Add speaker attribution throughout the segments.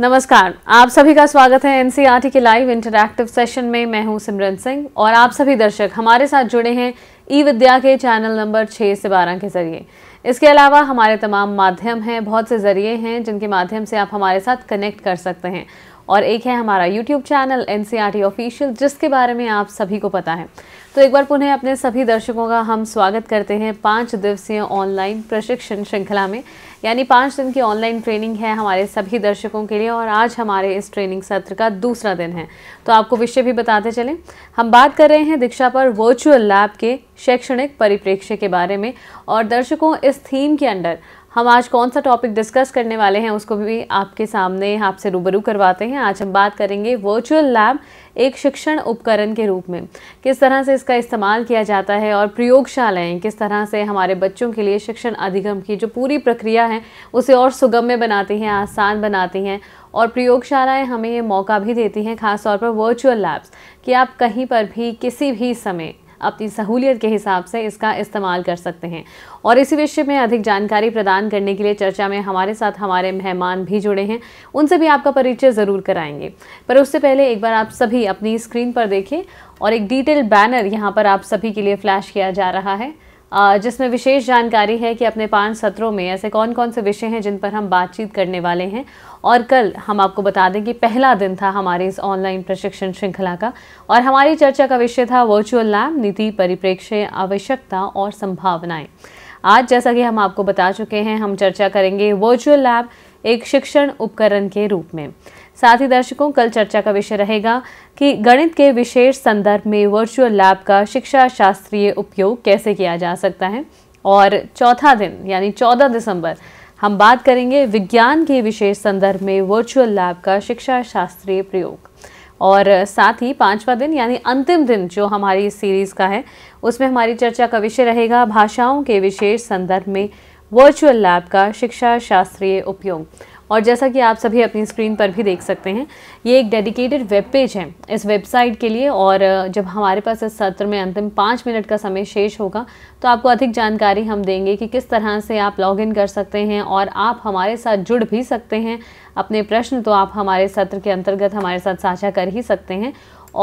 Speaker 1: नमस्कार आप सभी का स्वागत है एनसीईआरटी e के लाइव इंटरैक्टिव सेशन में मैं हूं सिमरन सिंह और आप सभी दर्शक हमारे साथ जुड़े हैं ई विद्या के चैनल नंबर 6 से 12 के जरिए इसके अलावा हमारे तमाम माध्यम हैं बहुत से ज़रिए हैं जिनके माध्यम से आप हमारे साथ कनेक्ट कर सकते हैं और एक है हमारा YouTube channel N C official जिसके बारे में आप सभी को पता है तो एक बार पुनः अपने सभी दर्शकों का हम स्वागत करते हैं पाँच दिवसीय ऑनलाइन प्रशिक्षण श्रृंखला में यानी पाँच दिन की ऑनलाइन ट्रेनिंग है हमारे सभी दर्शकों के लिए और आज हमारे इस ट्रेनिंग सत्र का दूसरा दिन है तो आपको विषय भी बताते चलें हम बात कर रहे हैं दीक्षा पर वर्चुअल लैब के शैक्षणिक परिप्रेक्ष्य के बारे में और दर्शकों इस थीम के अंडर हम आज कौन सा टॉपिक डिस्कस करने वाले हैं उसको भी आपके सामने आपसे रूबरू करवाते हैं आज हम बात करेंगे वर्चुअल लैब एक शिक्षण उपकरण के रूप में किस तरह से इसका इस्तेमाल किया जाता है और प्रयोगशालाएं किस तरह से हमारे बच्चों के लिए शिक्षण अधिगम की जो पूरी प्रक्रिया है उसे और सुगम्य बनाती हैं आसान बनाती हैं और प्रयोगशालाएं हमें ये मौका भी देती हैं खासतौर पर वर्चुअल लैब्स कि आप कहीं पर भी किसी भी समय अपनी सहूलियत के हिसाब से इसका इस्तेमाल कर सकते हैं और इसी विषय में अधिक जानकारी प्रदान करने के लिए चर्चा में हमारे साथ हमारे मेहमान भी जुड़े हैं उनसे भी आपका परिचय ज़रूर कराएंगे पर उससे पहले एक बार आप सभी अपनी स्क्रीन पर देखें और एक डिटेल बैनर यहाँ पर आप सभी के लिए फ्लैश किया जा रहा है जिसमें विशेष जानकारी है कि अपने पांच सत्रों में ऐसे कौन कौन से विषय हैं जिन पर हम बातचीत करने वाले हैं और कल हम आपको बता दें कि पहला दिन था हमारे इस ऑनलाइन प्रशिक्षण श्रृंखला का और हमारी चर्चा का विषय था वर्चुअल लैब नीति परिप्रेक्ष्य आवश्यकता और संभावनाएं आज जैसा कि हम आपको बता चुके हैं हम चर्चा करेंगे वर्चुअल लैब एक शिक्षण उपकरण के रूप में साथ ही दर्शकों कल चर्चा का विषय रहेगा कि गणित के विशेष संदर्भ में वर्चुअल लैब का शिक्षा शास्त्रीय उपयोग कैसे किया जा सकता है और चौथा दिन यानी चौदह दिसंबर हम बात करेंगे विज्ञान के विशेष संदर्भ में वर्चुअल लैब का शिक्षा शास्त्रीय प्रयोग और साथ ही पाँचवा दिन यानी अंतिम दिन जो हमारी सीरीज़ का है उसमें हमारी चर्चा का विषय रहेगा भाषाओं के विशेष संदर्भ में वर्चुअल लैब का शिक्षा शास्त्रीय उपयोग और जैसा कि आप सभी अपनी स्क्रीन पर भी देख सकते हैं ये एक डेडिकेटेड वेब पेज है इस वेबसाइट के लिए और जब हमारे पास इस सत्र में अंतिम पाँच मिनट का समय शेष होगा तो आपको अधिक जानकारी हम देंगे कि किस तरह से आप लॉगिन कर सकते हैं और आप हमारे साथ जुड़ भी सकते हैं अपने प्रश्न तो आप हमारे सत्र के अंतर्गत हमारे साथ साझा कर ही सकते हैं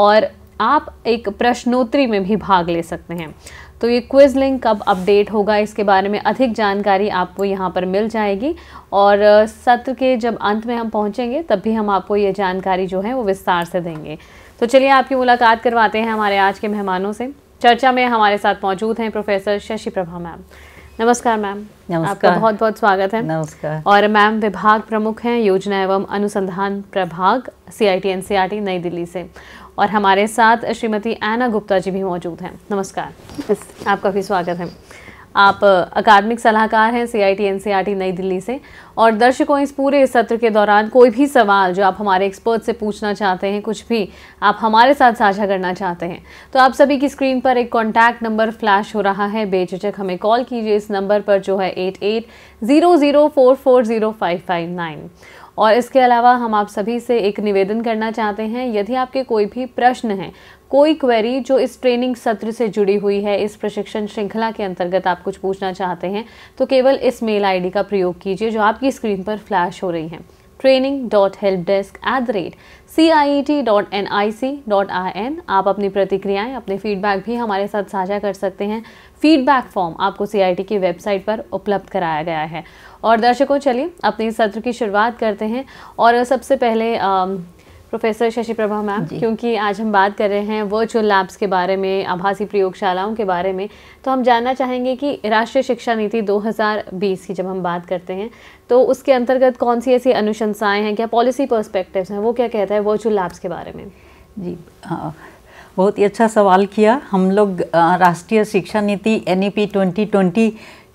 Speaker 1: और आप एक प्रश्नोत्तरी में भी भाग ले सकते हैं तो ये क्विज़ लिंक कब अपडेट होगा इसके बारे में अधिक जानकारी आपको यहाँ पर मिल जाएगी और सत्र के जब अंत में हम पहुँचेंगे तब भी हम आपको ये जानकारी जो है वो विस्तार से देंगे तो चलिए आपकी मुलाकात करवाते हैं हमारे आज के मेहमानों से चर्चा में हमारे साथ मौजूद हैं प्रोफेसर शशि प्रभा मैम नमस्कार मैम आपका बहुत बहुत स्वागत है नमस्कार और मैम विभाग प्रमुख हैं योजना एवं अनुसंधान प्रभाग C I T N C R T New Delhi से और हमारे साथ श्रीमती एना गुप्ता जी भी मौजूद हैं नमस्कार आपका भी स्वागत है आप अकादमिक सलाहकार हैं C I T N C R T New Delhi से और दर्शकों इस पूरे सत्र के दौरान कोई भी सवाल जो आप हमारे एक्सपर्ट से पूछना चाहते हैं कुछ भी आप हमारे साथ साझा करना चाहते हैं तो आप सभी की स्क्रीन पर एक कॉन्टैक्ट नंबर फ्लैश हो रहा है बेझिझक हमें कॉल कीजिए इस नंबर पर जो है eight eight zero zero four four zero five five nine और इसके अलावा हम आप सभी से एक निवेदन करना चाहते हैं यदि आपके कोई भी प्रश्न हैं कोई क्वेरी जो इस ट्रेनिंग सत्र से जुड़ी हुई है इस प्रशिक्षण श्रृंखला के अंतर्गत आप कुछ पूछना चाहते हैं तो केवल इस मेल आईडी का प्रयोग कीजिए जो आपकी स्क्रीन पर फ्लैश हो रही है training dot help desk at the rate C I T dot N I C dot I N आप अपनी प्रतिक्रियाएं अपने फीडबैक भी हमारे साथ साझा कर सकते हैं फीडबैक फॉर्म आपको सी आई टी की वेबसाइट पर उपलब्ध कराया गया है और दर्शकों चलिए अपने सत्र की शुरुआत करते हैं और सबसे पहले प्रोफेसर शशि प्रभा मैम क्योंकि आज हम बात कर रहे हैं वर्चुअल लैब्स के बारे में आभासी प्रयोगशालाओं के बारे में तो हम जानना चाहेंगे कि राष्ट्रीय शिक्षा नीति 2020 की जब हम बात करते हैं तो उसके अंतर्गत कौन सी ऐसी अनुशंसाएँ हैं क्या पॉलिसी परस्पेक्टिव हैं वो क्या कहता है वर्चुअल लैब्स के बारे में
Speaker 2: जी हाँ। बहुत ही अच्छा सवाल किया हम लोग राष्ट्रीय शिक्षा नीति एन ई पी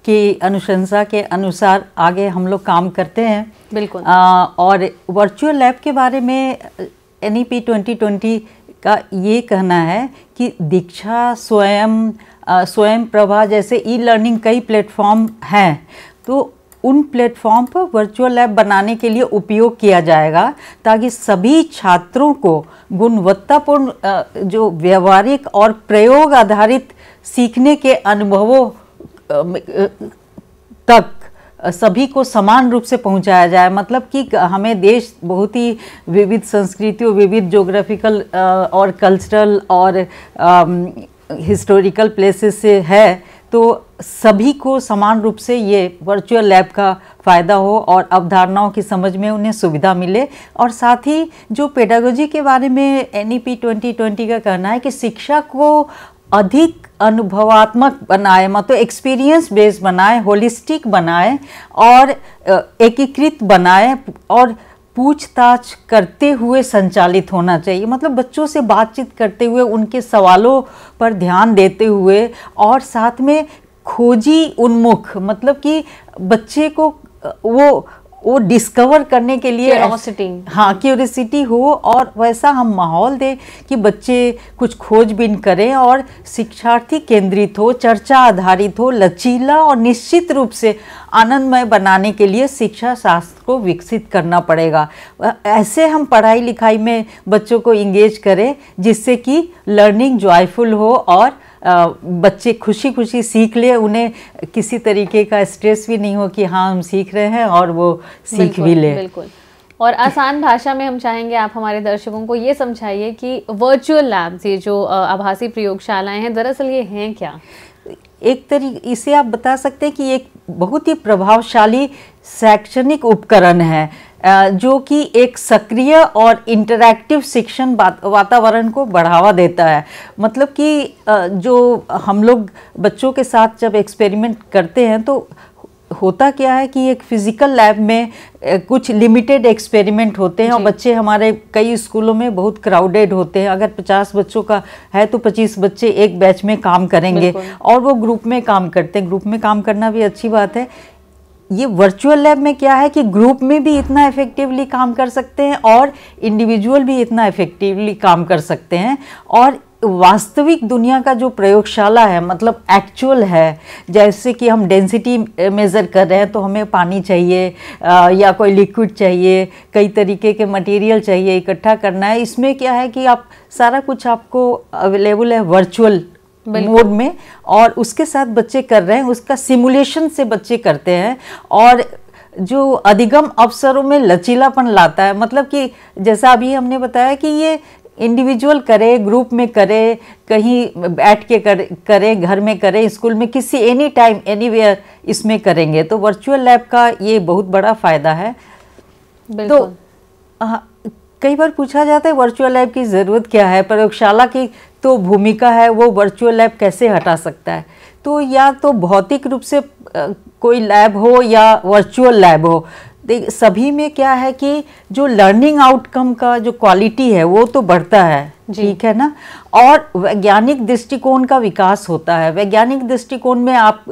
Speaker 2: की अनुशंसा के अनुसार आगे हम लोग काम करते हैं बिल्कुल आ, और वर्चुअल लैब के बारे में N E P twenty twenty का ये कहना है कि दीक्षा स्वयं स्वयं प्रभा जैसे ई लर्निंग कई प्लेटफॉर्म हैं तो उन प्लेटफॉर्म पर वर्चुअल लैब बनाने के लिए उपयोग किया जाएगा ताकि सभी छात्रों को गुणवत्तापूर्ण जो व्यवहारिक और प्रयोग आधारित सीखने के अनुभवों तक सभी को समान रूप से पहुंचाया जाए मतलब कि हमें देश बहुत ही विविध संस्कृतियों विविध जोग्राफिकल और कल्चरल और हिस्टोरिकल प्लेसेस से है तो सभी को समान रूप से ये वर्चुअल लैब का फ़ायदा हो और अवधारणाओं की समझ में उन्हें सुविधा मिले और साथ ही जो पेडागोजी के बारे में N E P twenty twenty का कहना है कि शिक्षा को अधिक अनुभवात्मक बनाए मतलब एक्सपीरियंस बेस्ड बनाए होलिस्टिक बनाए और एकीकृत बनाए और पूछताछ करते हुए संचालित होना चाहिए मतलब बच्चों से बातचीत करते हुए उनके सवालों पर ध्यान देते हुए और साथ में खोजी उन्मुख मतलब कि बच्चे को वो वो डिस्कवर करने के लिए हाँ क्यूरिसिटी हो और वैसा हम माहौल दें कि बच्चे कुछ खोजबीन करें और शिक्षार्थी केंद्रित हो चर्चा आधारित हो लचीला और निश्चित रूप से आनंदमय बनाने के लिए शिक्षा शास्त्र को विकसित करना पड़ेगा ऐसे हम पढ़ाई लिखाई में बच्चों को इंगेज करें जिससे कि लर्निंग जॉयफुल हो और बच्चे खुशी खुशी सीख ले उन्हें किसी तरीके का स्ट्रेस भी नहीं हो कि हाँ हम सीख रहे हैं और वो सीख भी ले बिल्कुल
Speaker 1: और आसान भाषा में हम चाहेंगे आप हमारे दर्शकों को ये समझाइए कि वर्चुअल लैब्स ये जो आभासी प्रयोगशालाएं हैं दरअसल ये हैं
Speaker 2: क्या एक तरीके इसे आप बता सकते हैं कि एक बहुत ही प्रभावशाली शैक्षणिक उपकरण है जो कि एक सक्रिय और इंटरैक्टिव शिक्षण वातावरण को बढ़ावा देता है मतलब कि जो हम लोग बच्चों के साथ जब एक्सपेरिमेंट करते हैं तो होता क्या है कि एक फिज़िकल लैब में कुछ लिमिटेड एक्सपेरिमेंट होते हैं और बच्चे हमारे कई स्कूलों में बहुत क्राउडेड होते हैं अगर 50 बच्चों का है तो 25 बच्चे एक बैच में काम करेंगे और वो ग्रुप में काम करते हैं ग्रुप में काम करना भी अच्छी बात है ये वर्चुअल लैब में क्या है कि ग्रुप में भी इतना इफेक्टिवली काम कर सकते हैं और इंडिविजुअल भी इतना इफेक्टिवली काम कर सकते हैं और वास्तविक दुनिया का जो प्रयोगशाला है मतलब एक्चुअल है जैसे कि हम डेंसिटी मेज़र कर रहे हैं तो हमें पानी चाहिए आ, या कोई लिक्विड चाहिए कई तरीके के मटेरियल चाहिए इकट्ठा करना है इसमें क्या है कि आप सारा कुछ आपको अवेलेबल है वर्चुअल मोड में और उसके साथ बच्चे कर रहे हैं उसका सिमुलेशन से बच्चे करते हैं और जो अधिगम अवसरों में लचीलापन लाता है मतलब कि जैसा अभी हमने बताया कि ये इंडिविजुअल करे ग्रुप में करे कहीं बैठ के कर, करे घर में करे स्कूल में किसी एनी टाइम एनी वेयर इसमें करेंगे तो वर्चुअल लैब का ये बहुत बड़ा फ़ायदा है तो हाँ, कई बार पूछा जाता है वर्चुअल लैब की ज़रूरत क्या है प्रयोगशाला की तो भूमिका है वो वर्चुअल लैब कैसे हटा सकता है तो या तो भौतिक रूप से कोई लैब हो या वर्चुअल लैब हो देख सभी में क्या है कि जो लर्निंग आउटकम का जो क्वालिटी है वो तो बढ़ता है ठीक है ना और वैज्ञानिक दृष्टिकोण का विकास होता है वैज्ञानिक दृष्टिकोण में आप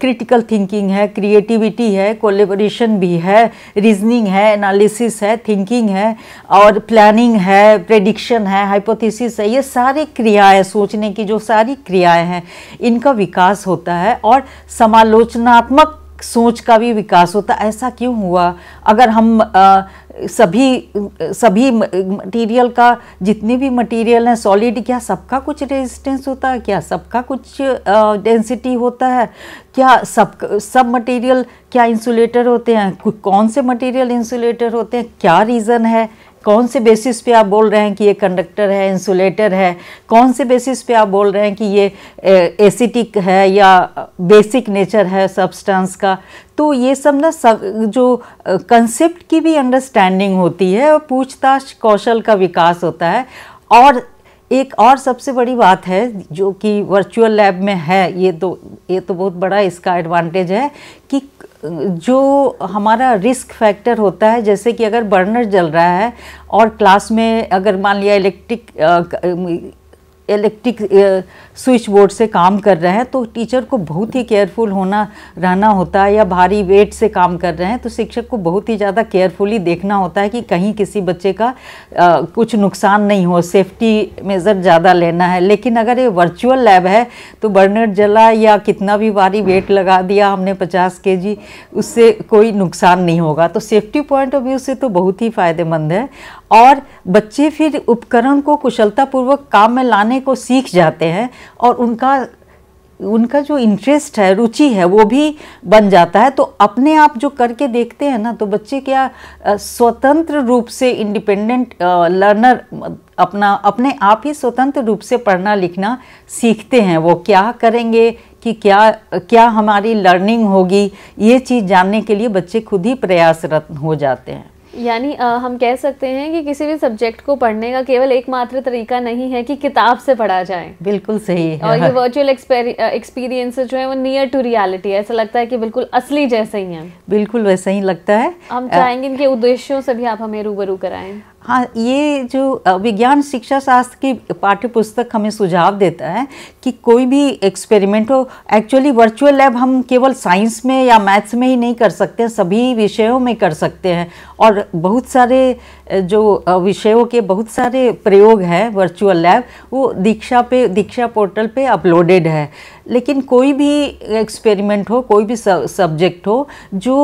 Speaker 2: क्रिटिकल थिंकिंग है क्रिएटिविटी है कोलेबोरेशन भी है रीजनिंग है एनालिसिस है थिंकिंग है और प्लानिंग है प्रेडिक्शन है हाइपोथेसिस है ये सारे क्रियाएं सोचने की जो सारी क्रियाएं हैं इनका विकास होता है और समालोचनात्मक सोच का भी विकास होता ऐसा क्यों हुआ अगर हम आ, सभी सभी मटेरियल का जितने भी मटेरियल हैं सॉलिड क्या सबका कुछ रेजिस्टेंस होता है क्या सबका कुछ डेंसिटी होता है क्या सब सब मटेरियल क्या इंसुलेटर होते हैं कौन से मटेरियल इंसुलेटर होते हैं क्या रीज़न है कौन से बेसिस पे आप बोल रहे हैं कि ये कंडक्टर है इंसुलेटर है कौन से बेसिस पे आप बोल रहे हैं कि ये एसिटिक है या बेसिक नेचर है सब्सटेंस का तो ये सब ना सब जो कंसेप्ट की भी अंडरस्टैंडिंग होती है और पूछताछ कौशल का विकास होता है और एक और सबसे बड़ी बात है जो कि वर्चुअल लैब में है ये तो ये तो बहुत बड़ा इसका एडवांटेज है कि जो हमारा रिस्क फैक्टर होता है जैसे कि अगर बर्नर जल रहा है और क्लास में अगर मान लिया इलेक्ट्रिक इलेक्ट्रिक स्विच बोर्ड से काम कर रहे हैं तो टीचर को बहुत ही केयरफुल होना रहना होता है या भारी वेट से काम कर रहे हैं तो शिक्षक को बहुत ही ज़्यादा केयरफुली देखना होता है कि कहीं किसी बच्चे का आ, uh, कुछ नुकसान नहीं हो सेफ्टी मेज़र ज़्यादा लेना है लेकिन अगर ये वर्चुअल लैब है तो बर्नर जला या कितना भी भारी वेट लगा दिया हमने पचास के उससे कोई नुकसान नहीं होगा तो सेफ्टी पॉइंट ऑफ व्यू से तो बहुत ही फ़ायदेमंद है और बच्चे फिर उपकरण को कुशलतापूर्वक काम में लाने को सीख जाते हैं और उनका उनका जो इंटरेस्ट है रुचि है वो भी बन जाता है तो अपने आप जो करके देखते हैं ना तो बच्चे क्या स्वतंत्र रूप से इंडिपेंडेंट लर्नर अपना अपने आप ही स्वतंत्र रूप से पढ़ना लिखना सीखते हैं वो क्या करेंगे कि क्या क्या हमारी लर्निंग होगी ये चीज़ जानने के लिए बच्चे खुद ही प्रयासरत हो जाते हैं
Speaker 1: यानी हम कह सकते हैं कि किसी भी सब्जेक्ट को पढ़ने का केवल एकमात्र तरीका नहीं है कि किताब से पढ़ा जाए
Speaker 2: बिल्कुल सही है और ये वर्चुअल
Speaker 1: एक्सपीरियंस जो है वो नियर टू रियलिटी ऐसा लगता है कि बिल्कुल असली जैसे ही है
Speaker 2: बिल्कुल वैसा ही लगता है हम चाहेंगे
Speaker 1: इनके उद्देश्यों से भी आप हमें रूबरू कराएं
Speaker 2: हाँ ये जो विज्ञान शिक्षा शास्त्र की पाठ्य पुस्तक हमें सुझाव देता है कि कोई भी एक्सपेरिमेंट हो एक्चुअली वर्चुअल लैब हम केवल साइंस में या मैथ्स में ही नहीं कर सकते सभी विषयों में कर सकते हैं और बहुत सारे जो विषयों के बहुत सारे प्रयोग हैं वर्चुअल लैब वो दीक्षा पे दीक्षा पोर्टल पे अपलोडेड है लेकिन कोई भी एक्सपेरिमेंट हो कोई भी सब्जेक्ट हो जो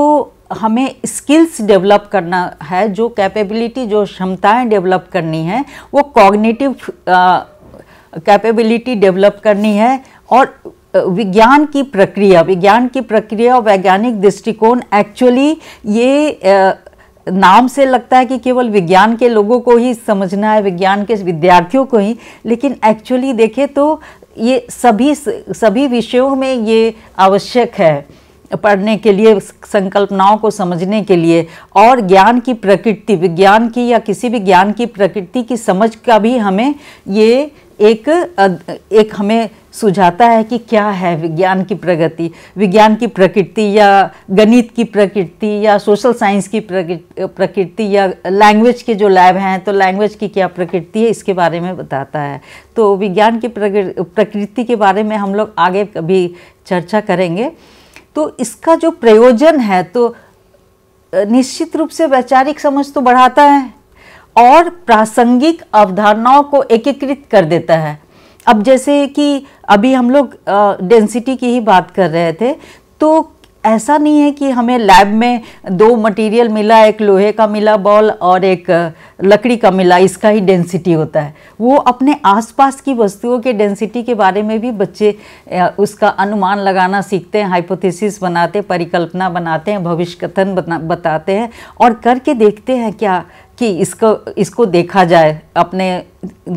Speaker 2: हमें स्किल्स डेवलप करना है जो कैपेबिलिटी जो क्षमताएं डेवलप करनी है वो कॉग्निटिव कैपेबिलिटी डेवलप करनी है और विज्ञान की प्रक्रिया विज्ञान की प्रक्रिया और वैज्ञानिक दृष्टिकोण एक्चुअली ये आ, नाम से लगता है कि केवल विज्ञान के लोगों को ही समझना है विज्ञान के विद्यार्थियों को ही लेकिन एक्चुअली देखें तो ये सभी सभी विषयों में ये आवश्यक है पढ़ने के लिए संकल्पनाओं को समझने के लिए और ज्ञान की प्रकृति विज्ञान की या किसी भी ज्ञान की प्रकृति की समझ का भी हमें ये एक एक हमें सुझाता है कि क्या है विज्ञान की प्रगति विज्ञान की प्रकृति या गणित की प्रकृति या सोशल साइंस की प्रकृति या लैंग्वेज के जो लैब हैं तो लैंग्वेज की क्या प्रकृति है इसके बारे में बताता है तो विज्ञान की प्रकृति के बारे में हम लोग आगे कभी चर्चा करेंगे तो इसका जो प्रयोजन है तो निश्चित रूप से वैचारिक समझ तो बढ़ाता है और प्रासंगिक अवधारणाओं को एकीकृत कर देता है अब जैसे कि अभी हम लोग डेंसिटी की ही बात कर रहे थे तो ऐसा नहीं है कि हमें लैब में दो मटेरियल मिला एक लोहे का मिला बॉल और एक लकड़ी का मिला इसका ही डेंसिटी होता है वो अपने आसपास की वस्तुओं के डेंसिटी के बारे में भी बच्चे उसका अनुमान लगाना सीखते हैं हाइपोथेसिस बनाते परिकल्पना बनाते हैं भविष्य कथन बताते हैं और करके देखते हैं क्या कि इसको इसको देखा जाए अपने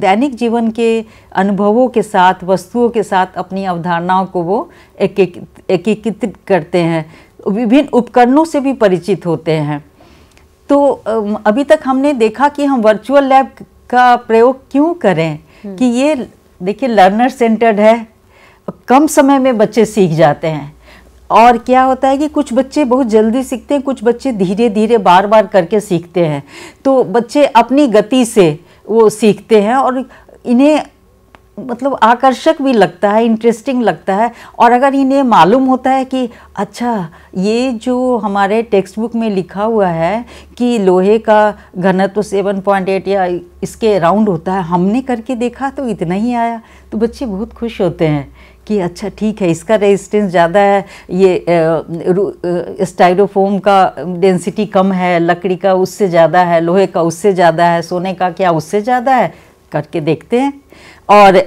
Speaker 2: दैनिक जीवन के अनुभवों के साथ वस्तुओं के साथ अपनी अवधारणाओं को वो एकीकृत एक करते हैं विभिन्न उपकरणों से भी परिचित होते हैं तो अभी तक हमने देखा कि हम वर्चुअल लैब का प्रयोग क्यों करें हम्म। कि ये देखिए लर्नर सेंटर्ड है कम समय में बच्चे सीख जाते हैं और क्या होता है कि कुछ बच्चे बहुत जल्दी सीखते हैं कुछ बच्चे धीरे धीरे बार बार करके सीखते हैं तो बच्चे अपनी गति से वो सीखते हैं और इन्हें मतलब आकर्षक भी लगता है इंटरेस्टिंग लगता है और अगर इन्हें मालूम होता है कि अच्छा ये जो हमारे टेक्स्ट बुक में लिखा हुआ है कि लोहे का घनत्व सेवन पॉइंट एट या इसके राउंड होता है हमने करके देखा तो इतना ही आया तो बच्चे बहुत खुश होते हैं कि अच्छा ठीक है इसका रेजिस्टेंस ज़्यादा है ये स्टाइरोफोम का डेंसिटी कम है लकड़ी का उससे ज़्यादा है लोहे का उससे ज़्यादा है सोने का क्या उससे ज़्यादा है करके देखते हैं और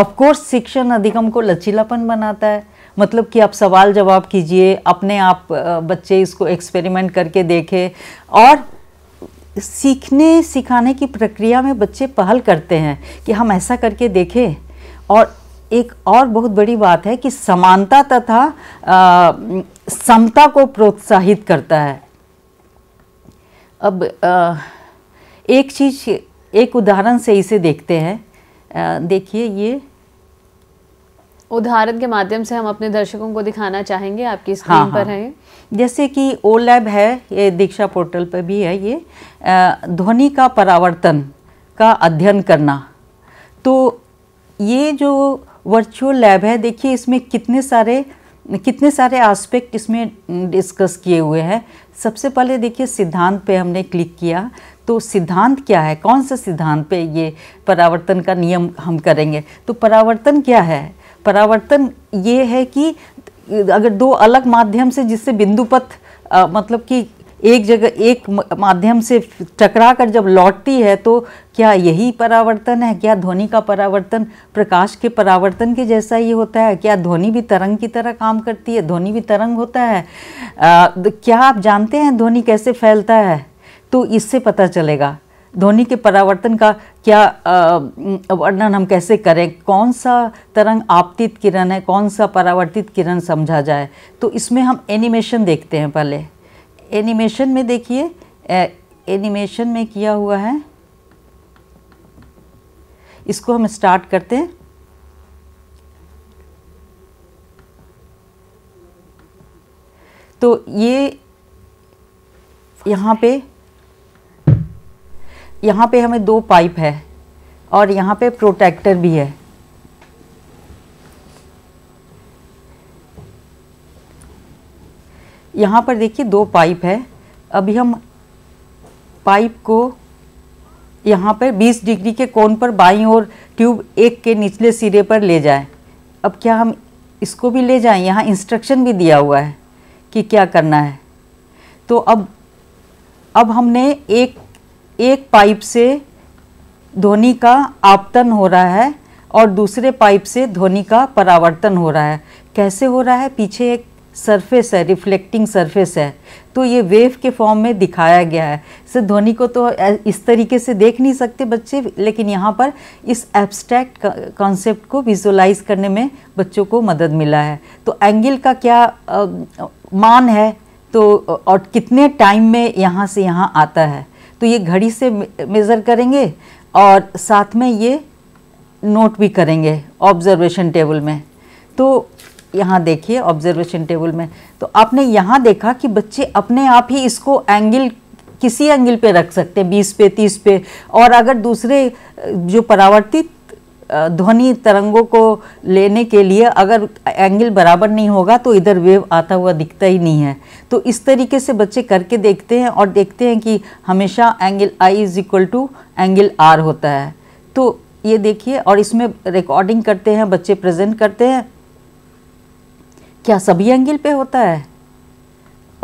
Speaker 2: ऑफ कोर्स शिक्षण अधिगम को लचीलापन बनाता है मतलब कि आप सवाल जवाब कीजिए अपने आप बच्चे इसको एक्सपेरिमेंट करके देखें और सीखने सिखाने की प्रक्रिया में बच्चे पहल करते हैं कि हम ऐसा करके देखें और एक और बहुत बड़ी बात है कि समानता तथा समता को प्रोत्साहित करता है अब आ, एक चीज एक उदाहरण से इसे देखते हैं देखिए ये
Speaker 1: उदाहरण के माध्यम से हम अपने दर्शकों को दिखाना चाहेंगे आपकी हाँ, स्क्रीन हाँ, पर हाँ। है
Speaker 2: जैसे कि ओ लैब है ये दीक्षा पोर्टल पर भी है ये ध्वनि का परावर्तन का अध्ययन करना तो ये जो वर्चुअल लैब है देखिए इसमें कितने सारे कितने सारे आस्पेक्ट इसमें डिस्कस किए हुए हैं सबसे पहले देखिए सिद्धांत पे हमने क्लिक किया तो सिद्धांत क्या है कौन सा सिद्धांत पे ये परावर्तन का नियम हम करेंगे तो परावर्तन क्या है परावर्तन ये है कि अगर दो अलग माध्यम से जिससे बिंदुपथ मतलब कि एक जगह एक माध्यम से टकरा कर जब लौटती है तो क्या यही परावर्तन है क्या ध्वनि का परावर्तन प्रकाश के परावर्तन के जैसा ही होता है क्या ध्वनि भी तरंग की तरह काम करती है ध्वनि भी तरंग होता है आ, क्या आप जानते हैं ध्वनि कैसे फैलता है तो इससे पता चलेगा ध्वनि के परावर्तन का क्या वर्णन हम कैसे करें कौन सा तरंग आपतित किरण है कौन सा परावर्तित किरण समझा जाए तो इसमें हम एनिमेशन देखते हैं पहले एनिमेशन में देखिए एनिमेशन में किया हुआ है इसको हम स्टार्ट करते हैं तो ये यहाँ पे यहाँ पे हमें दो पाइप है और यहाँ पे प्रोटेक्टर भी है यहाँ पर देखिए दो पाइप है अभी हम पाइप को यहाँ पर 20 डिग्री के कोण पर बाईं ओर ट्यूब एक के निचले सिरे पर ले जाएं। अब क्या हम इसको भी ले जाएं यहाँ इंस्ट्रक्शन भी दिया हुआ है कि क्या करना है तो अब अब हमने एक एक पाइप से ध्वनि का आपतन हो रहा है और दूसरे पाइप से ध्वनि का परावर्तन हो रहा है कैसे हो रहा है पीछे एक सरफेस है रिफ्लेक्टिंग सरफेस है तो ये वेव के फॉर्म में दिखाया गया है सर ध्वनि को तो इस तरीके से देख नहीं सकते बच्चे लेकिन यहाँ पर इस एब्स्ट्रैक्ट कॉन्सेप्ट को विजुलाइज करने में बच्चों को मदद मिला है तो एंगल का क्या आ, मान है तो और कितने टाइम में यहाँ से यहाँ आता है तो ये घड़ी से मेज़र करेंगे और साथ में ये नोट भी करेंगे ऑब्जर्वेशन टेबल में तो यहाँ देखिए ऑब्जर्वेशन टेबल में तो आपने यहाँ देखा कि बच्चे अपने आप ही इसको एंगल किसी एंगल पे रख सकते हैं बीस पे तीस पे और अगर दूसरे जो परावर्तित ध्वनि तरंगों को लेने के लिए अगर एंगल बराबर नहीं होगा तो इधर वेव आता हुआ दिखता ही नहीं है तो इस तरीके से बच्चे करके देखते हैं और देखते हैं कि हमेशा angle I is equal to angle R होता है तो ये देखिए और इसमें रिकॉर्डिंग करते हैं बच्चे प्रेजेंट करते हैं क्या सभी एंगल पे होता है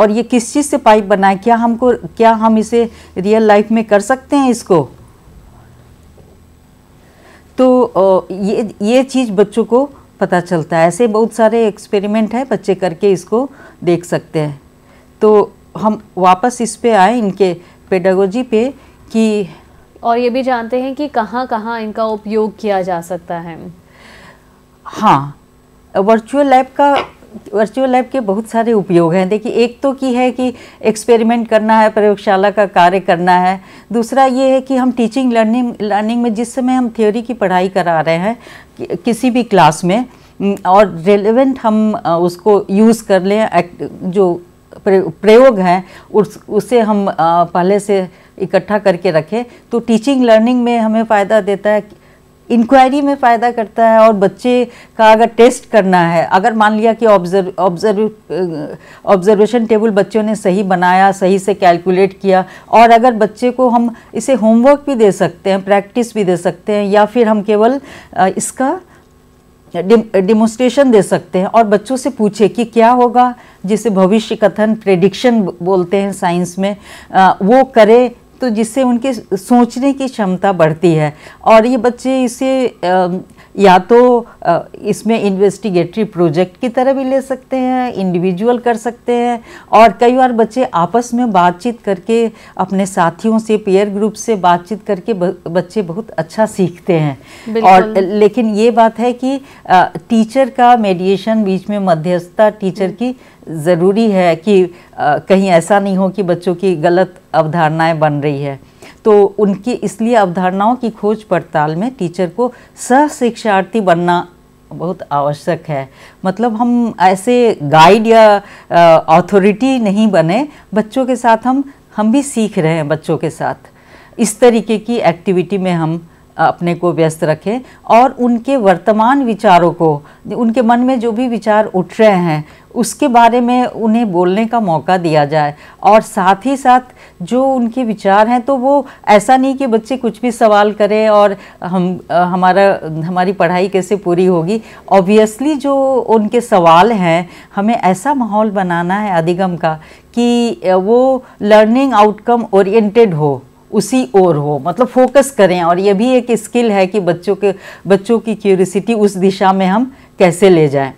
Speaker 2: और ये किस चीज़ से पाइप बना है क्या हमको क्या हम इसे रियल लाइफ में कर सकते हैं इसको तो ये ये चीज़ बच्चों को पता चलता है ऐसे बहुत सारे एक्सपेरिमेंट है बच्चे करके इसको देख सकते हैं तो हम वापस इस पे आए इनके पेडागोजी पे कि
Speaker 1: और ये भी जानते हैं कि कहाँ कहाँ इनका उपयोग किया जा सकता है
Speaker 2: हाँ वर्चुअल लैब का वर्चुअल लैब के बहुत सारे उपयोग हैं देखिए एक तो की है कि एक्सपेरिमेंट करना है प्रयोगशाला का कार्य करना है दूसरा ये है कि हम टीचिंग लर्निंग लर्निंग में जिस समय हम थ्योरी की पढ़ाई करा रहे हैं कि, किसी भी क्लास में और रेलेवेंट हम उसको यूज़ कर लें जो प्रयोग हैं उस उसे हम पहले से इकट्ठा करके रखें तो टीचिंग लर्निंग में हमें फ़ायदा देता है इंक्वायरी में फ़ायदा करता है और बच्चे का अगर टेस्ट करना है अगर मान लिया कि ऑब्जर्व ऑब्जर्व ऑब्जर्वेशन टेबल बच्चों ने सही बनाया सही से कैलकुलेट किया और अगर बच्चे को हम इसे होमवर्क भी दे सकते हैं प्रैक्टिस भी दे सकते हैं या फिर हम केवल इसका डिमोस्ट्रेशन दे सकते हैं और बच्चों से पूछे कि क्या होगा जिसे भविष्य कथन प्रेडिक्शन बोलते हैं साइंस में आ, वो करें तो जिससे उनके सोचने की क्षमता बढ़ती है और ये बच्चे इसे या तो इसमें इन्वेस्टिगेटरी प्रोजेक्ट की तरह भी ले सकते हैं इंडिविजुअल कर सकते हैं और कई बार बच्चे आपस में बातचीत करके अपने साथियों से पेयर ग्रुप से बातचीत करके बच्चे बहुत अच्छा सीखते हैं और लेकिन ये बात है कि टीचर का मेडिएशन बीच में मध्यस्थता टीचर हम्म। की ज़रूरी है कि कहीं ऐसा नहीं हो कि बच्चों की गलत अवधारणाएँ बन रही है तो उनकी इसलिए अवधारणाओं की खोज पड़ताल में टीचर को सह शिक्षार्थी बनना बहुत आवश्यक है मतलब हम ऐसे गाइड या ऑथोरिटी नहीं बने बच्चों के साथ हम हम भी सीख रहे हैं बच्चों के साथ इस तरीके की एक्टिविटी में हम अपने को व्यस्त रखें और उनके वर्तमान विचारों को उनके मन में जो भी विचार उठ रहे हैं उसके बारे में उन्हें बोलने का मौका दिया जाए और साथ ही साथ जो उनके विचार हैं तो वो ऐसा नहीं कि बच्चे कुछ भी सवाल करें और हम हमारा हमारी पढ़ाई कैसे पूरी होगी ऑब्वियसली जो उनके सवाल हैं हमें ऐसा माहौल बनाना है अधिगम का कि वो लर्निंग आउटकम ओरिएंटेड हो उसी ओर हो मतलब फोकस करें और ये भी एक स्किल है कि बच्चों के बच्चों की क्यूरिसिटी उस दिशा में हम कैसे ले जाएं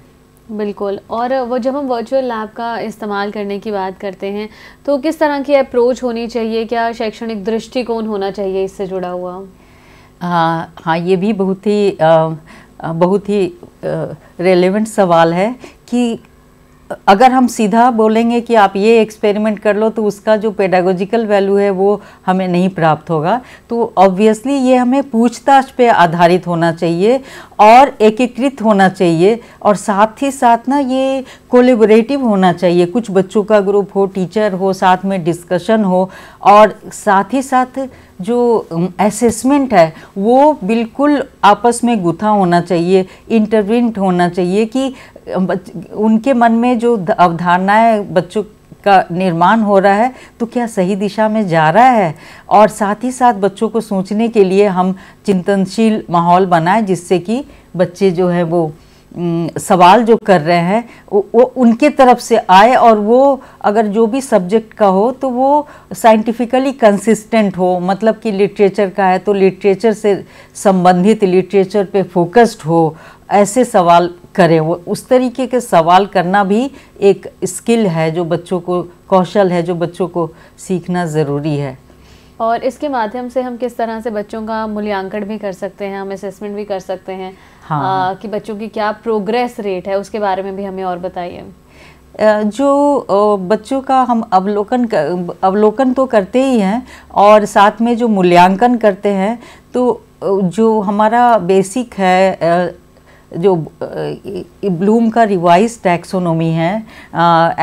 Speaker 1: बिल्कुल और वो जब हम वर्चुअल लैब का इस्तेमाल करने की बात करते हैं तो किस तरह की अप्रोच होनी चाहिए क्या शैक्षणिक दृष्टिकोण होना चाहिए इससे जुड़ा हुआ
Speaker 2: हाँ हाँ ये भी बहुत ही आ, बहुत ही रेलेवेंट सवाल है कि अगर हम सीधा बोलेंगे कि आप ये एक्सपेरिमेंट कर लो तो उसका जो पेडागोजिकल वैल्यू है वो हमें नहीं प्राप्त होगा तो ऑब्वियसली ये हमें पूछताछ पे आधारित होना चाहिए और एकीकृत होना चाहिए और साथ ही साथ ना ये कोलेबोरेटिव होना चाहिए कुछ बच्चों का ग्रुप हो टीचर हो साथ में डिस्कशन हो और साथ ही साथ जो असेसमेंट है वो बिल्कुल आपस में गुथा होना चाहिए इंटरविंट होना चाहिए कि उनके मन में जो अवधारणाएं बच्चों का निर्माण हो रहा है तो क्या सही दिशा में जा रहा है और साथ ही साथ बच्चों को सोचने के लिए हम चिंतनशील माहौल बनाएं जिससे कि बच्चे जो है वो सवाल जो कर रहे हैं वो, उनके तरफ से आए और वो अगर जो भी सब्जेक्ट का हो तो वो साइंटिफिकली कंसिस्टेंट हो मतलब कि लिटरेचर का है तो लिटरेचर से संबंधित लिटरेचर पे फोकस्ड हो ऐसे सवाल करें वो उस तरीके के सवाल करना भी एक स्किल है जो बच्चों को कौशल है जो बच्चों को सीखना ज़रूरी है
Speaker 1: और इसके माध्यम से हम किस तरह से बच्चों का मूल्यांकन भी कर सकते हैं हम असेसमेंट भी कर सकते हैं हाँ। आ, कि बच्चों की क्या प्रोग्रेस रेट है उसके बारे में भी हमें और बताइए
Speaker 2: जो बच्चों का हम अवलोकन अवलोकन तो करते ही हैं और साथ में जो मूल्यांकन करते हैं तो जो हमारा बेसिक है जो ब्लूम का रिवाइज टैक्सोनोमी है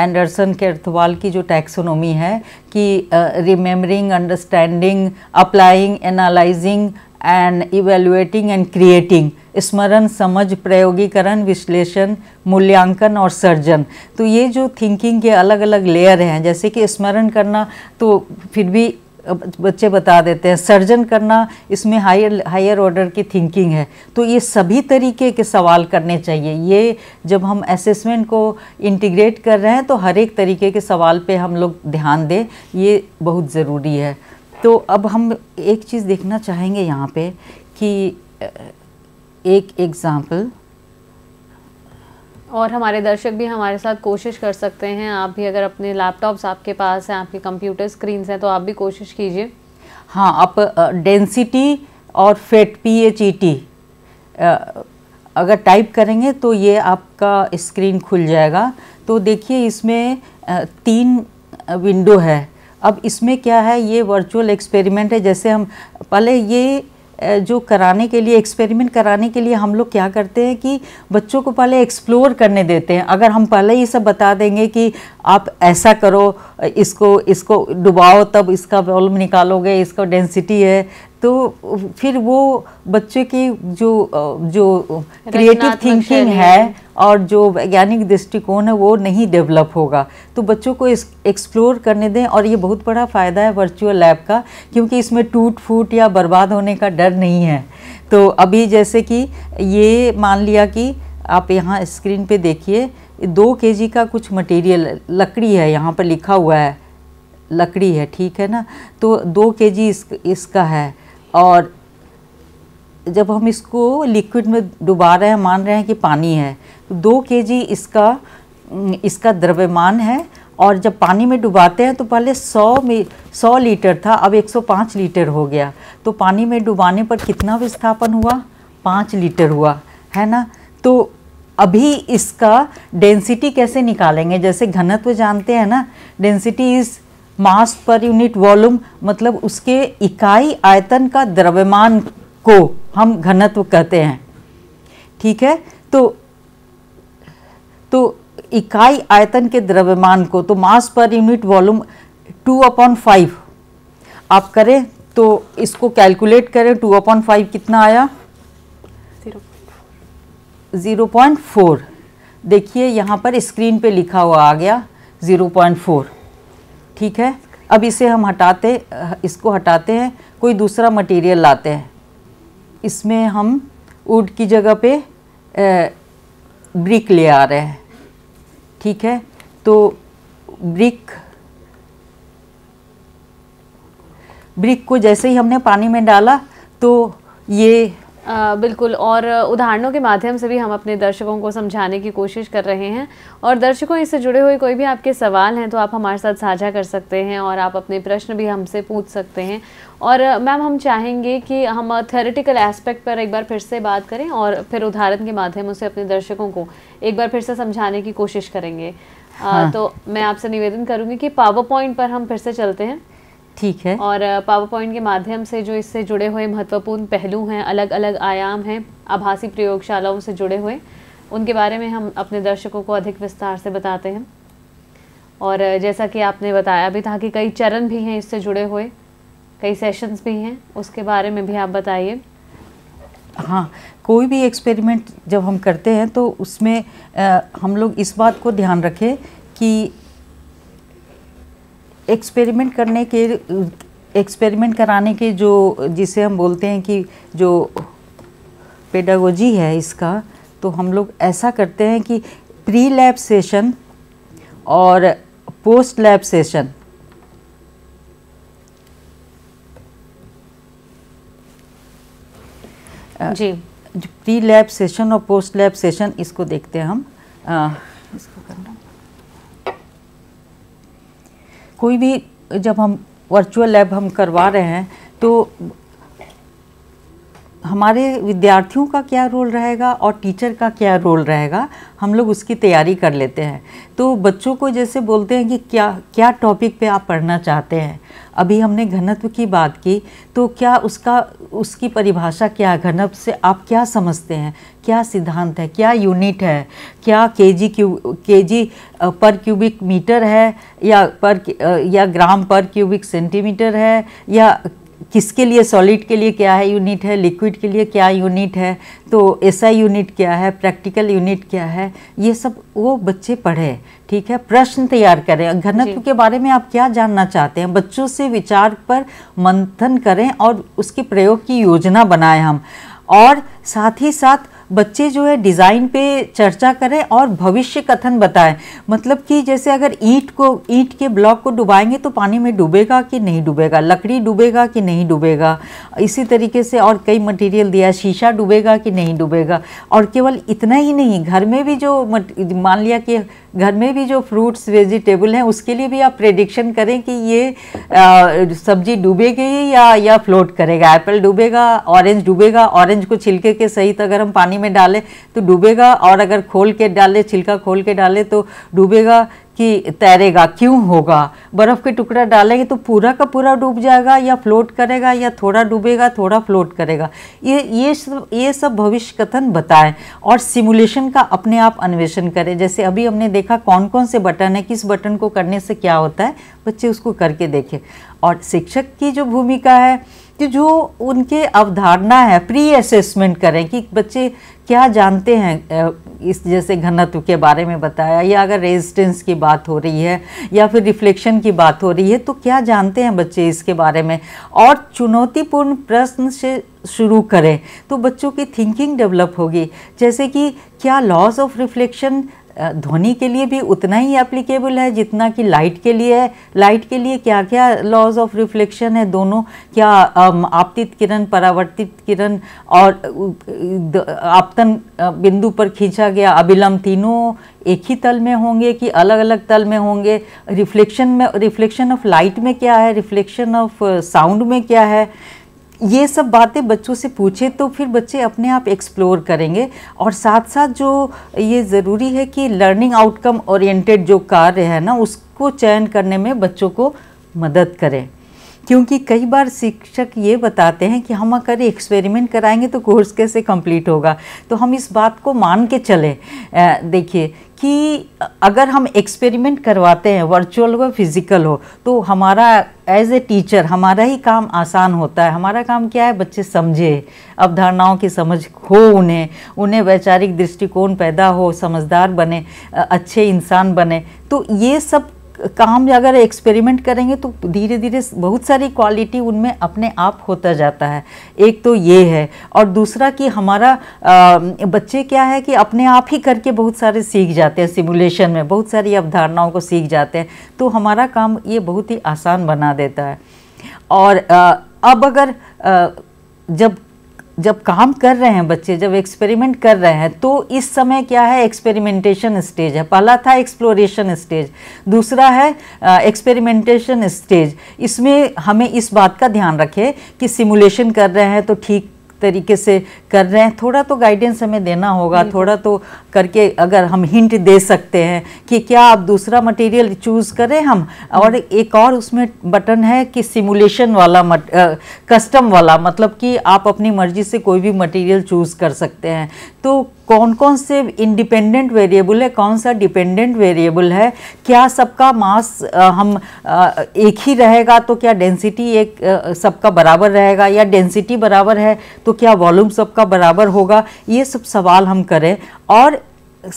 Speaker 2: एंडरसन अर्थवाल की जो टैक्सोनोमी है कि remembering understanding applying analysing and evaluating and creating स्मरण समझ प्रयोगीकरण विश्लेषण मूल्यांकन और सर्जन तो ये जो थिंकिंग के अलग अलग लेयर हैं जैसे कि स्मरण करना तो फिर भी बच्चे बता देते हैं सर्जन करना इसमें हायर हायर ऑर्डर की थिंकिंग है तो ये सभी तरीके के सवाल करने चाहिए ये जब हम असेसमेंट को इंटीग्रेट कर रहे हैं तो हर एक तरीके के सवाल पे हम लोग ध्यान दें ये बहुत ज़रूरी है तो अब हम एक चीज़ देखना चाहेंगे यहाँ पे कि एक एग्ज़ाम्पल
Speaker 1: और हमारे दर्शक भी हमारे साथ कोशिश कर सकते हैं आप भी अगर अपने लैपटॉप्स आपके पास हैं आपके कंप्यूटर स्क्रीन्स हैं तो आप भी कोशिश कीजिए
Speaker 2: हाँ आप डेंसिटी और PhET P H E T अगर टाइप करेंगे तो ये आपका स्क्रीन खुल जाएगा तो देखिए इसमें तीन विंडो है अब इसमें क्या है ये वर्चुअल एक्सपेरिमेंट है जैसे हम पहले ये जो कराने के लिए एक्सपेरिमेंट कराने के लिए हम लोग क्या करते हैं कि बच्चों को पहले एक्सप्लोर करने देते हैं अगर हम पहले ये सब बता देंगे कि आप ऐसा करो इसको इसको डुबाओ तब इसका वॉल्यूम निकालोगे इसका डेंसिटी है तो फिर वो बच्चे की जो जो क्रिएटिव थिंकिंग है और जो वैज्ञानिक दृष्टिकोण है वो नहीं डेवलप होगा तो बच्चों को इस एक्सप्लोर करने दें और ये बहुत बड़ा फ़ायदा है वर्चुअल लैब का क्योंकि इसमें टूट फूट या बर्बाद होने का डर नहीं है तो अभी जैसे कि ये मान लिया कि आप यहाँ स्क्रीन पे देखिए दो के जी का कुछ मटेरियल लकड़ी है यहाँ पर लिखा हुआ है लकड़ी है ठीक है ना तो दो के जी इस, इसका है और जब हम इसको लिक्विड में डुबा रहे हैं मान रहे हैं कि पानी है तो दो के जी इसका इसका द्रव्यमान है और जब पानी में डुबाते हैं तो पहले 100 में 100 लीटर था अब 105 लीटर हो गया तो पानी में डुबाने पर कितना विस्थापन हुआ पाँच लीटर हुआ है ना तो अभी इसका डेंसिटी कैसे निकालेंगे जैसे घनत्व जानते हैं ना डेंसिटी इज मास पर यूनिट वॉल्यूम मतलब उसके इकाई आयतन का द्रव्यमान को हम घनत्व कहते हैं ठीक है तो तो इकाई आयतन के द्रव्यमान को तो मास पर unit volume two upon five आप करें तो इसको कैलकुलेट करें टू अपॉन फाइव कितना आया 0.4 देखिए यहाँ पर स्क्रीन पे लिखा हुआ आ गया 0.4 ठीक है अब इसे हम हटाते इसको हटाते हैं कोई दूसरा मटेरियल लाते हैं इसमें हम वुड की जगह पे ए, ब्रिक ले आ रहे हैं ठीक है तो ब्रिक ब्रिक को जैसे ही हमने पानी में डाला तो
Speaker 1: ये बिल्कुल और उदाहरणों के माध्यम से भी हम अपने दर्शकों को समझाने की कोशिश कर रहे हैं और दर्शकों इससे जुड़े हुए कोई भी आपके सवाल हैं तो आप हमारे साथ साझा कर सकते हैं और आप अपने प्रश्न भी हमसे पूछ सकते हैं और मैम हम चाहेंगे कि हम थेरेटिकल एस्पेक्ट पर एक बार फिर से बात करें और फिर उदाहरण के माध्यम से अपने दर्शकों को एक बार फिर से समझाने की कोशिश करेंगे हाँ। तो मैं आपसे निवेदन करूंगी कि पावर पॉइंट पर हम फिर से चलते हैं ठीक है और पावर पॉइंट के माध्यम से जो इससे जुड़े हुए महत्वपूर्ण पहलू हैं अलग अलग आयाम हैं आभासी प्रयोगशालाओं से जुड़े हुए उनके बारे में हम अपने दर्शकों को अधिक विस्तार से बताते हैं और जैसा कि आपने बताया भी था कि कई चरण भी हैं इससे जुड़े हुए कई सेशंस भी हैं उसके बारे में भी आप बताइए
Speaker 2: हाँ कोई भी एक्सपेरिमेंट जब हम करते हैं तो उसमें आ, हम लोग इस बात को ध्यान रखें कि एक्सपेरिमेंट करने के एक्सपेरिमेंट कराने के जो जिसे हम बोलते हैं कि जो पेडागोजी है इसका तो हम लोग ऐसा करते हैं कि प्री लैब सेशन और पोस्ट लैब सेशन जी प्री लैब सेशन और पोस्ट लैब सेशन इसको देखते हैं हम आ, कोई भी जब हम वर्चुअल लैब हम करवा रहे हैं तो हमारे विद्यार्थियों का क्या रोल रहेगा और टीचर का क्या रोल रहेगा हम लोग उसकी तैयारी कर लेते हैं तो बच्चों को जैसे बोलते हैं कि क्या क्या टॉपिक पे आप पढ़ना चाहते हैं अभी हमने घनत्व की बात की तो क्या उसका उसकी परिभाषा क्या घनत्व से आप क्या समझते हैं क्या सिद्धांत है क्या यूनिट है क्या के जी क्यू के जी पर क्यूबिक मीटर है या पर या ग्राम पर क्यूबिक सेंटीमीटर है या किसके लिए सॉलिड के लिए क्या है यूनिट है लिक्विड के लिए क्या यूनिट है तो ऐसा यूनिट क्या है प्रैक्टिकल यूनिट क्या है ये सब वो बच्चे पढ़े ठीक है प्रश्न तैयार करें घनत्व के बारे में आप क्या जानना चाहते हैं बच्चों से विचार पर मंथन करें और उसके प्रयोग की योजना बनाएं हम और साथ ही साथ बच्चे जो है डिज़ाइन पे चर्चा करें और भविष्य कथन बताएं मतलब कि जैसे अगर ईंट को ईंट के ब्लॉक को डुबाएंगे तो पानी में डूबेगा कि नहीं डूबेगा लकड़ी डूबेगा कि नहीं डूबेगा इसी तरीके से और कई मटेरियल दिया शीशा डूबेगा कि नहीं डूबेगा और केवल इतना ही नहीं घर में भी जो मान लिया कि घर में भी जो फ्रूट्स वेजिटेबल हैं उसके लिए भी आप प्रेडिक्शन करें कि ये सब्जी डूबेगी या या फ्लोट करेगा एप्पल डूबेगा ऑरेंज डूबेगा ऑरेंज को छिलके के सहित अगर हम पानी में डालें तो डूबेगा और अगर खोल के डालें छिलका खोल के डालें तो डूबेगा कि तैरेगा क्यों होगा बर्फ़ के टुकड़ा डालेंगे तो पूरा का पूरा डूब जाएगा या फ्लोट करेगा या थोड़ा डूबेगा थोड़ा फ्लोट करेगा ये ये सब ये सब भविष्य कथन बताएं और सिमुलेशन का अपने आप अन्वेषण करें जैसे अभी हमने देखा कौन कौन से बटन है किस बटन को करने से क्या होता है बच्चे उसको करके देखें और शिक्षक की जो भूमिका है कि जो उनके अवधारणा है प्री असेसमेंट करें कि बच्चे क्या जानते हैं इस जैसे घनत्व के बारे में बताया या अगर रेजिस्टेंस की बात हो रही है या फिर रिफ्लेक्शन की बात हो रही है तो क्या जानते हैं बच्चे इसके बारे में और चुनौतीपूर्ण प्रश्न से शुरू करें तो बच्चों की थिंकिंग डेवलप होगी जैसे कि क्या लॉस ऑफ रिफ्लेक्शन ध्वनि के लिए भी उतना ही एप्लीकेबल है जितना कि लाइट के लिए है लाइट के लिए क्या क्या लॉज ऑफ रिफ्लेक्शन है दोनों क्या आपतित किरण परावर्तित किरण और आपतन बिंदु पर खींचा गया अभिलंब तीनों एक ही तल में होंगे कि अलग अलग तल में होंगे रिफ्लेक्शन में रिफ्लेक्शन ऑफ लाइट में क्या है रिफ्लेक्शन ऑफ साउंड में क्या है ये सब बातें बच्चों से पूछे तो फिर बच्चे अपने आप एक्सप्लोर करेंगे और साथ साथ जो ये ज़रूरी है कि लर्निंग आउटकम ओरिएंटेड जो कार्य है ना उसको चयन करने में बच्चों को मदद करें क्योंकि कई बार शिक्षक ये बताते हैं कि हम अगर एक्सपेरिमेंट कराएंगे तो कोर्स कैसे कंप्लीट होगा तो हम इस बात को मान के चले देखिए कि अगर हम एक्सपेरिमेंट करवाते हैं वर्चुअल हो फिज़िकल हो तो हमारा एज ए टीचर हमारा ही काम आसान होता है हमारा काम क्या है बच्चे समझे अवधारणाओं की समझ हो उन्हें उन्हें वैचारिक दृष्टिकोण पैदा हो समझदार बने अच्छे इंसान बने तो ये सब काम अगर एक्सपेरिमेंट करेंगे तो धीरे धीरे बहुत सारी क्वालिटी उनमें अपने आप होता जाता है एक तो ये है और दूसरा कि हमारा आ, बच्चे क्या है कि अपने आप ही करके बहुत सारे सीख जाते हैं सिमुलेशन में बहुत सारी अवधारणाओं को सीख जाते हैं तो हमारा काम ये बहुत ही आसान बना देता है और आ, अब अगर आ, जब जब काम कर रहे हैं बच्चे जब एक्सपेरिमेंट कर रहे हैं तो इस समय क्या है एक्सपेरिमेंटेशन स्टेज है पहला था एक्सप्लोरेशन स्टेज दूसरा है एक्सपेरिमेंटेशन स्टेज इसमें हमें इस बात का ध्यान रखें कि सिमुलेशन कर रहे हैं तो ठीक तरीके से कर रहे हैं थोड़ा तो गाइडेंस हमें देना होगा थोड़ा तो करके अगर हम हिंट दे सकते हैं कि क्या आप दूसरा मटेरियल चूज़ करें हम और हम्म। एक और उसमें बटन है कि सिमुलेशन वाला मट, आ, कस्टम वाला मतलब कि आप अपनी मर्ज़ी से कोई भी मटेरियल चूज़ कर सकते हैं तो कौन कौन से इंडिपेंडेंट वेरिएबल है कौन सा डिपेंडेंट वेरिएबल है क्या सबका मास हम एक ही रहेगा तो क्या डेंसिटी एक सबका बराबर रहेगा या डेंसिटी बराबर है तो क्या वॉल्यूम सबका बराबर होगा ये सब सवाल हम करें और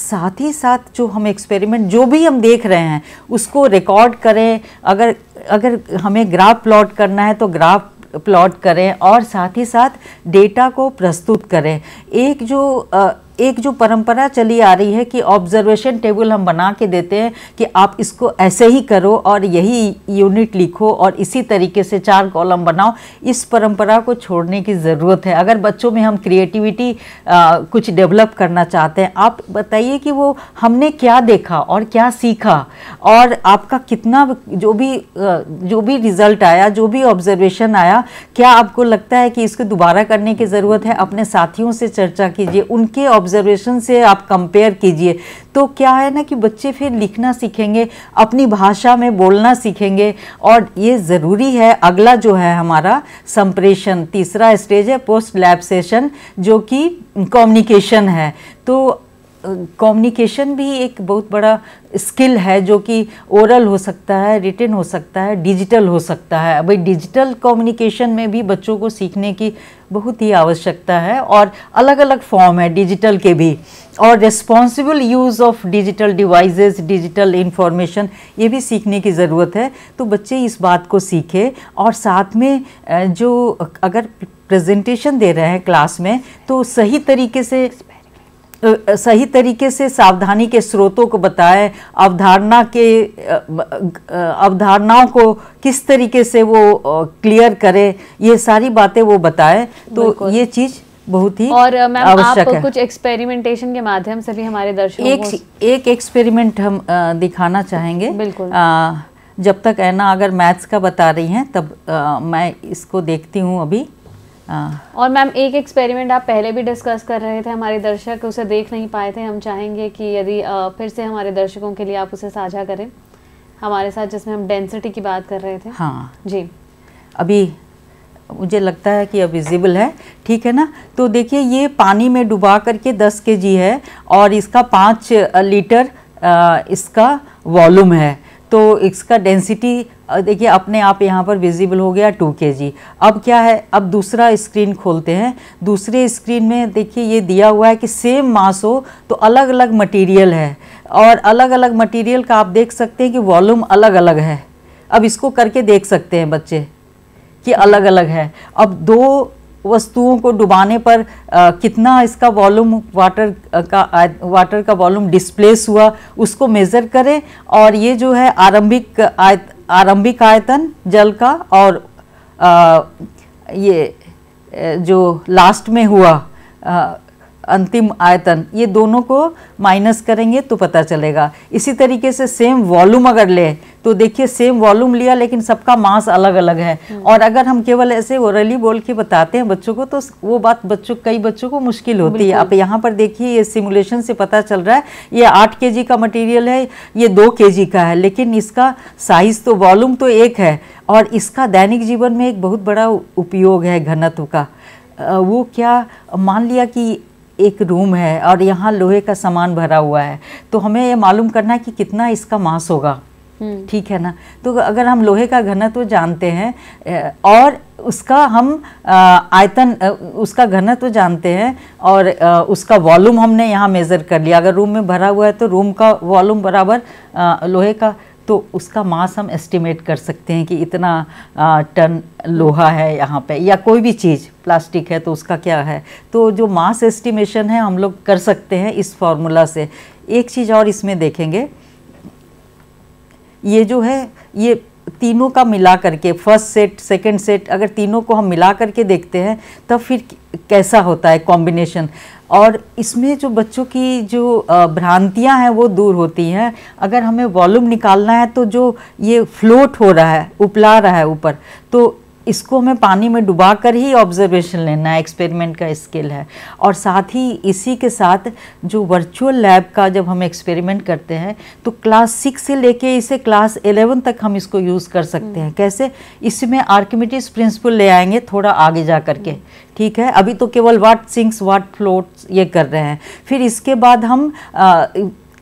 Speaker 2: साथ ही साथ जो हम एक्सपेरिमेंट जो भी हम देख रहे हैं उसको रिकॉर्ड करें अगर अगर हमें ग्राफ प्लॉट करना है तो ग्राफ प्लॉट करें और साथ ही साथ डेटा को प्रस्तुत करें एक जो एक जो परंपरा चली आ रही है कि ऑब्जर्वेशन टेबल हम बना के देते हैं कि आप इसको ऐसे ही करो और यही यूनिट लिखो और इसी तरीके से चार कॉलम बनाओ इस परंपरा को छोड़ने की ज़रूरत है अगर बच्चों में हम क्रिएटिविटी कुछ डेवलप करना चाहते हैं आप बताइए कि वो हमने क्या देखा और क्या सीखा और आपका कितना जो भी जो भी रिज़ल्ट आया जो भी ऑब्जर्वेशन आया क्या आपको लगता है कि इसको दोबारा करने की ज़रूरत है अपने साथियों से चर्चा कीजिए उनके ऑब्जर्वेशन से आप कंपेयर कीजिए तो क्या है ना कि बच्चे फिर लिखना सीखेंगे अपनी भाषा में बोलना सीखेंगे और ये ज़रूरी है अगला जो है हमारा संप्रेषण तीसरा स्टेज है पोस्ट लैब सेशन जो कि कम्युनिकेशन है तो कम्युनिकेशन भी एक बहुत बड़ा स्किल है जो कि ओरल हो सकता है रिटर्न हो सकता है डिजिटल हो सकता है भाई डिजिटल कम्युनिकेशन में भी बच्चों को सीखने की बहुत ही आवश्यकता है और अलग अलग फॉर्म है डिजिटल के भी और responsible use of digital devices, digital information ये भी सीखने की ज़रूरत है तो बच्चे इस बात को सीखे और साथ में जो अगर प्रेजेंटेशन दे रहे हैं क्लास में तो सही तरीके से सही तरीके से सावधानी के स्रोतों को बताएं अवधारणा के अवधारणाओं को किस तरीके से वो क्लियर करें ये सारी बातें वो बताएं तो ये चीज़ बहुत ही और मैम आप है। कुछ
Speaker 1: एक्सपेरिमेंटेशन के माध्यम से भी हमारे दर्शकों एक
Speaker 2: एक एक्सपेरिमेंट हम दिखाना चाहेंगे बिल्कुल आ, जब तक ऐना अगर मैथ्स का बता रही हैं तब आ, मैं इसको देखती हूँ अभी हाँ।
Speaker 1: और मैम एक एक्सपेरिमेंट आप पहले भी डिस्कस कर रहे थे हमारे दर्शक उसे देख नहीं पाए थे हम चाहेंगे कि यदि फिर से हमारे दर्शकों के लिए आप उसे साझा करें हमारे साथ जिसमें हम डेंसिटी की बात कर रहे थे
Speaker 2: हाँ जी अभी मुझे लगता है कि अब विजिबल है ठीक है ना तो देखिए ये पानी में डुबा करके 10 के है और इसका 5 लीटर इसका वॉल्यूम है तो इसका डेंसिटी देखिए अपने आप यहाँ पर विजिबल हो गया टू के अब क्या है अब दूसरा स्क्रीन खोलते हैं दूसरे स्क्रीन में देखिए ये दिया हुआ है कि सेम मास हो तो अलग अलग मटेरियल है और अलग अलग मटेरियल का आप देख सकते हैं कि वॉल्यूम अलग अलग है अब इसको करके देख सकते हैं बच्चे कि अलग अलग है अब दो वस्तुओं को डुबाने पर आ, कितना इसका वॉल्यूम वाटर का आ, वाटर का वॉल्यूम डिस्प्लेस हुआ उसको मेज़र करें और ये जो है आरंभिक आयत आरंभिक आयतन जल का और आ, ये जो लास्ट में हुआ अंतिम आयतन ये दोनों को माइनस करेंगे तो पता चलेगा इसी तरीके से सेम वॉल्यूम अगर ले तो देखिए सेम वॉल्यूम लिया लेकिन सबका मास अलग अलग है हम्म। और अगर हम केवल ऐसे ओरली बोल के बताते हैं बच्चों को तो वो बात बच्चों कई बच्चों को मुश्किल होती है आप यहाँ पर देखिए ये सिमुलेशन से पता चल रहा है ये आठ के का मटेरियल है ये दो के का है लेकिन इसका साइज तो वॉल्यूम तो एक है और इसका दैनिक जीवन में एक बहुत बड़ा उपयोग है घनत्व का वो क्या मान लिया कि एक रूम है और यहाँ लोहे का सामान भरा हुआ है तो हमें ये मालूम करना है कि कितना इसका मास होगा हम्म। ठीक है ना तो अगर हम लोहे का घनत्व जानते हैं और उसका हम आयतन उसका घनत्व जानते हैं और उसका वॉल्यूम हमने यहाँ मेज़र कर लिया अगर रूम में भरा हुआ है तो रूम का वॉल्यूम बराबर लोहे का तो उसका मास हम एस्टिमेट कर सकते हैं कि इतना आ, टन लोहा है यहाँ पे या कोई भी चीज़ प्लास्टिक है तो उसका क्या है तो जो मास एस्टिमेशन है हम लोग कर सकते हैं इस फॉर्मूला से एक चीज़ और इसमें देखेंगे ये जो है ये तीनों का मिला करके फर्स्ट सेट सेकंड सेट अगर तीनों को हम मिला करके देखते हैं तब फिर कैसा होता है कॉम्बिनेशन और इसमें जो बच्चों की जो भ्रांतियां हैं वो दूर होती हैं अगर हमें वॉल्यूम निकालना है तो जो ये फ्लोट हो रहा है उपला रहा है ऊपर तो इसको हमें पानी में डुबा कर ही ऑब्जर्वेशन लेना है एक्सपेरिमेंट का स्किल है और साथ ही इसी के साथ जो वर्चुअल लैब का जब हम एक्सपेरिमेंट करते हैं तो क्लास सिक्स से लेके इसे क्लास एलेवन तक हम इसको यूज़ कर सकते हैं हम्म। कैसे इसमें आर्किमिटिस प्रिंसिपल ले आएंगे थोड़ा आगे जा करके ठीक है अभी तो केवल वाट सिंक्स वाट फ्लोट ये कर रहे हैं फिर इसके बाद हम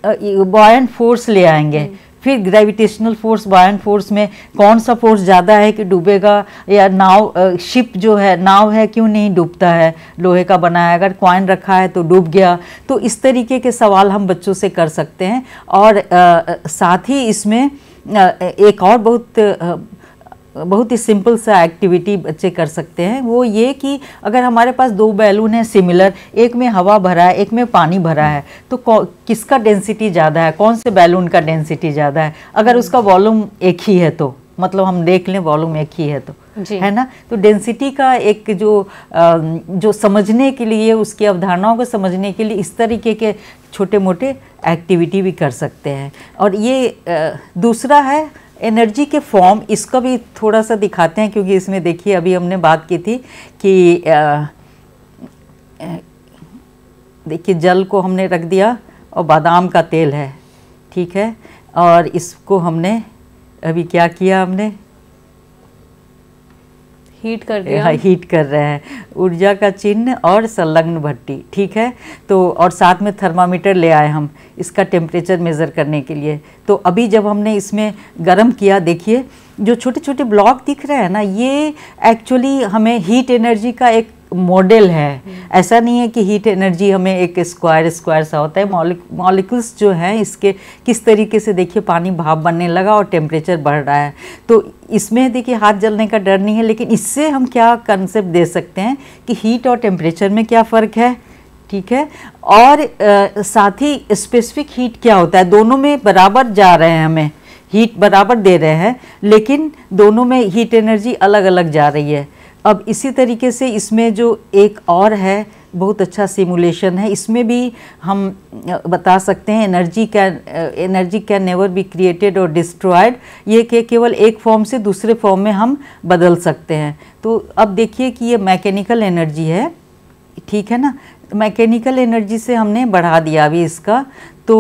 Speaker 2: बॉय एंड फोर्स ले आएंगे हम्म। फिर ग्रेविटेशनल फोर्स बायन फोर्स में कौन सा फोर्स ज़्यादा है कि डूबेगा या नाव शिप जो है नाव है क्यों नहीं डूबता है लोहे का बना है अगर क्वाइन रखा है तो डूब गया तो इस तरीके के सवाल हम बच्चों से कर सकते हैं और आ, साथ ही इसमें एक और बहुत बहुत ही सिंपल सा एक्टिविटी बच्चे कर सकते हैं वो ये कि अगर हमारे पास दो बैलून है सिमिलर एक में हवा भरा है एक में पानी भरा है तो किसका डेंसिटी ज़्यादा है कौन से बैलून का डेंसिटी ज़्यादा है अगर उसका वॉल्यूम एक ही है तो मतलब हम देख लें वॉल्यूम एक ही है तो है ना तो डेंसिटी का एक जो जो समझने के लिए उसकी अवधारणाओं को समझने के लिए इस तरीके के छोटे मोटे एक्टिविटी भी कर सकते हैं और ये दूसरा है एनर्जी के फॉर्म इसका भी थोड़ा सा दिखाते हैं क्योंकि इसमें देखिए अभी हमने बात की थी कि देखिए जल को हमने रख दिया और बादाम का तेल है ठीक है और इसको हमने अभी क्या किया हमने
Speaker 1: हीट कर दिया हाँ, हीट
Speaker 2: कर रहे हैं ऊर्जा का चिन्ह और संलग्न भट्टी ठीक है तो और साथ में थर्मामीटर ले आए हम इसका टेम्परेचर मेज़र करने के लिए तो अभी जब हमने इसमें गर्म किया देखिए जो छोटे छोटे ब्लॉक दिख रहे हैं ना ये एक्चुअली हमें हीट एनर्जी का एक मॉडल है ऐसा नहीं है कि हीट एनर्जी हमें एक स्क्वायर स्क्वायर सा होता है मॉलिक्यूल्स जो हैं इसके किस तरीके से देखिए पानी भाप बनने लगा और टेम्परेचर बढ़ रहा है तो इसमें देखिए हाथ जलने का डर नहीं है लेकिन इससे हम क्या कंसेप्ट दे सकते हैं कि हीट और टेम्परेचर में क्या फ़र्क है ठीक है और आ, साथ ही स्पेसिफिक हीट क्या होता है दोनों में बराबर जा रहे हैं हमें हीट बराबर दे रहे हैं लेकिन दोनों में हीट एनर्जी अलग अलग जा रही है अब इसी तरीके से इसमें जो एक और है बहुत अच्छा सिमुलेशन है इसमें भी हम बता सकते हैं energy can energy can never be created और डिस्ट्रॉयड ये के केवल एक फॉर्म से दूसरे फॉर्म में हम बदल सकते हैं तो अब देखिए कि ये मैकेनिकल एनर्जी है ठीक है ना मैकेनिकल एनर्जी से हमने बढ़ा दिया अभी इसका तो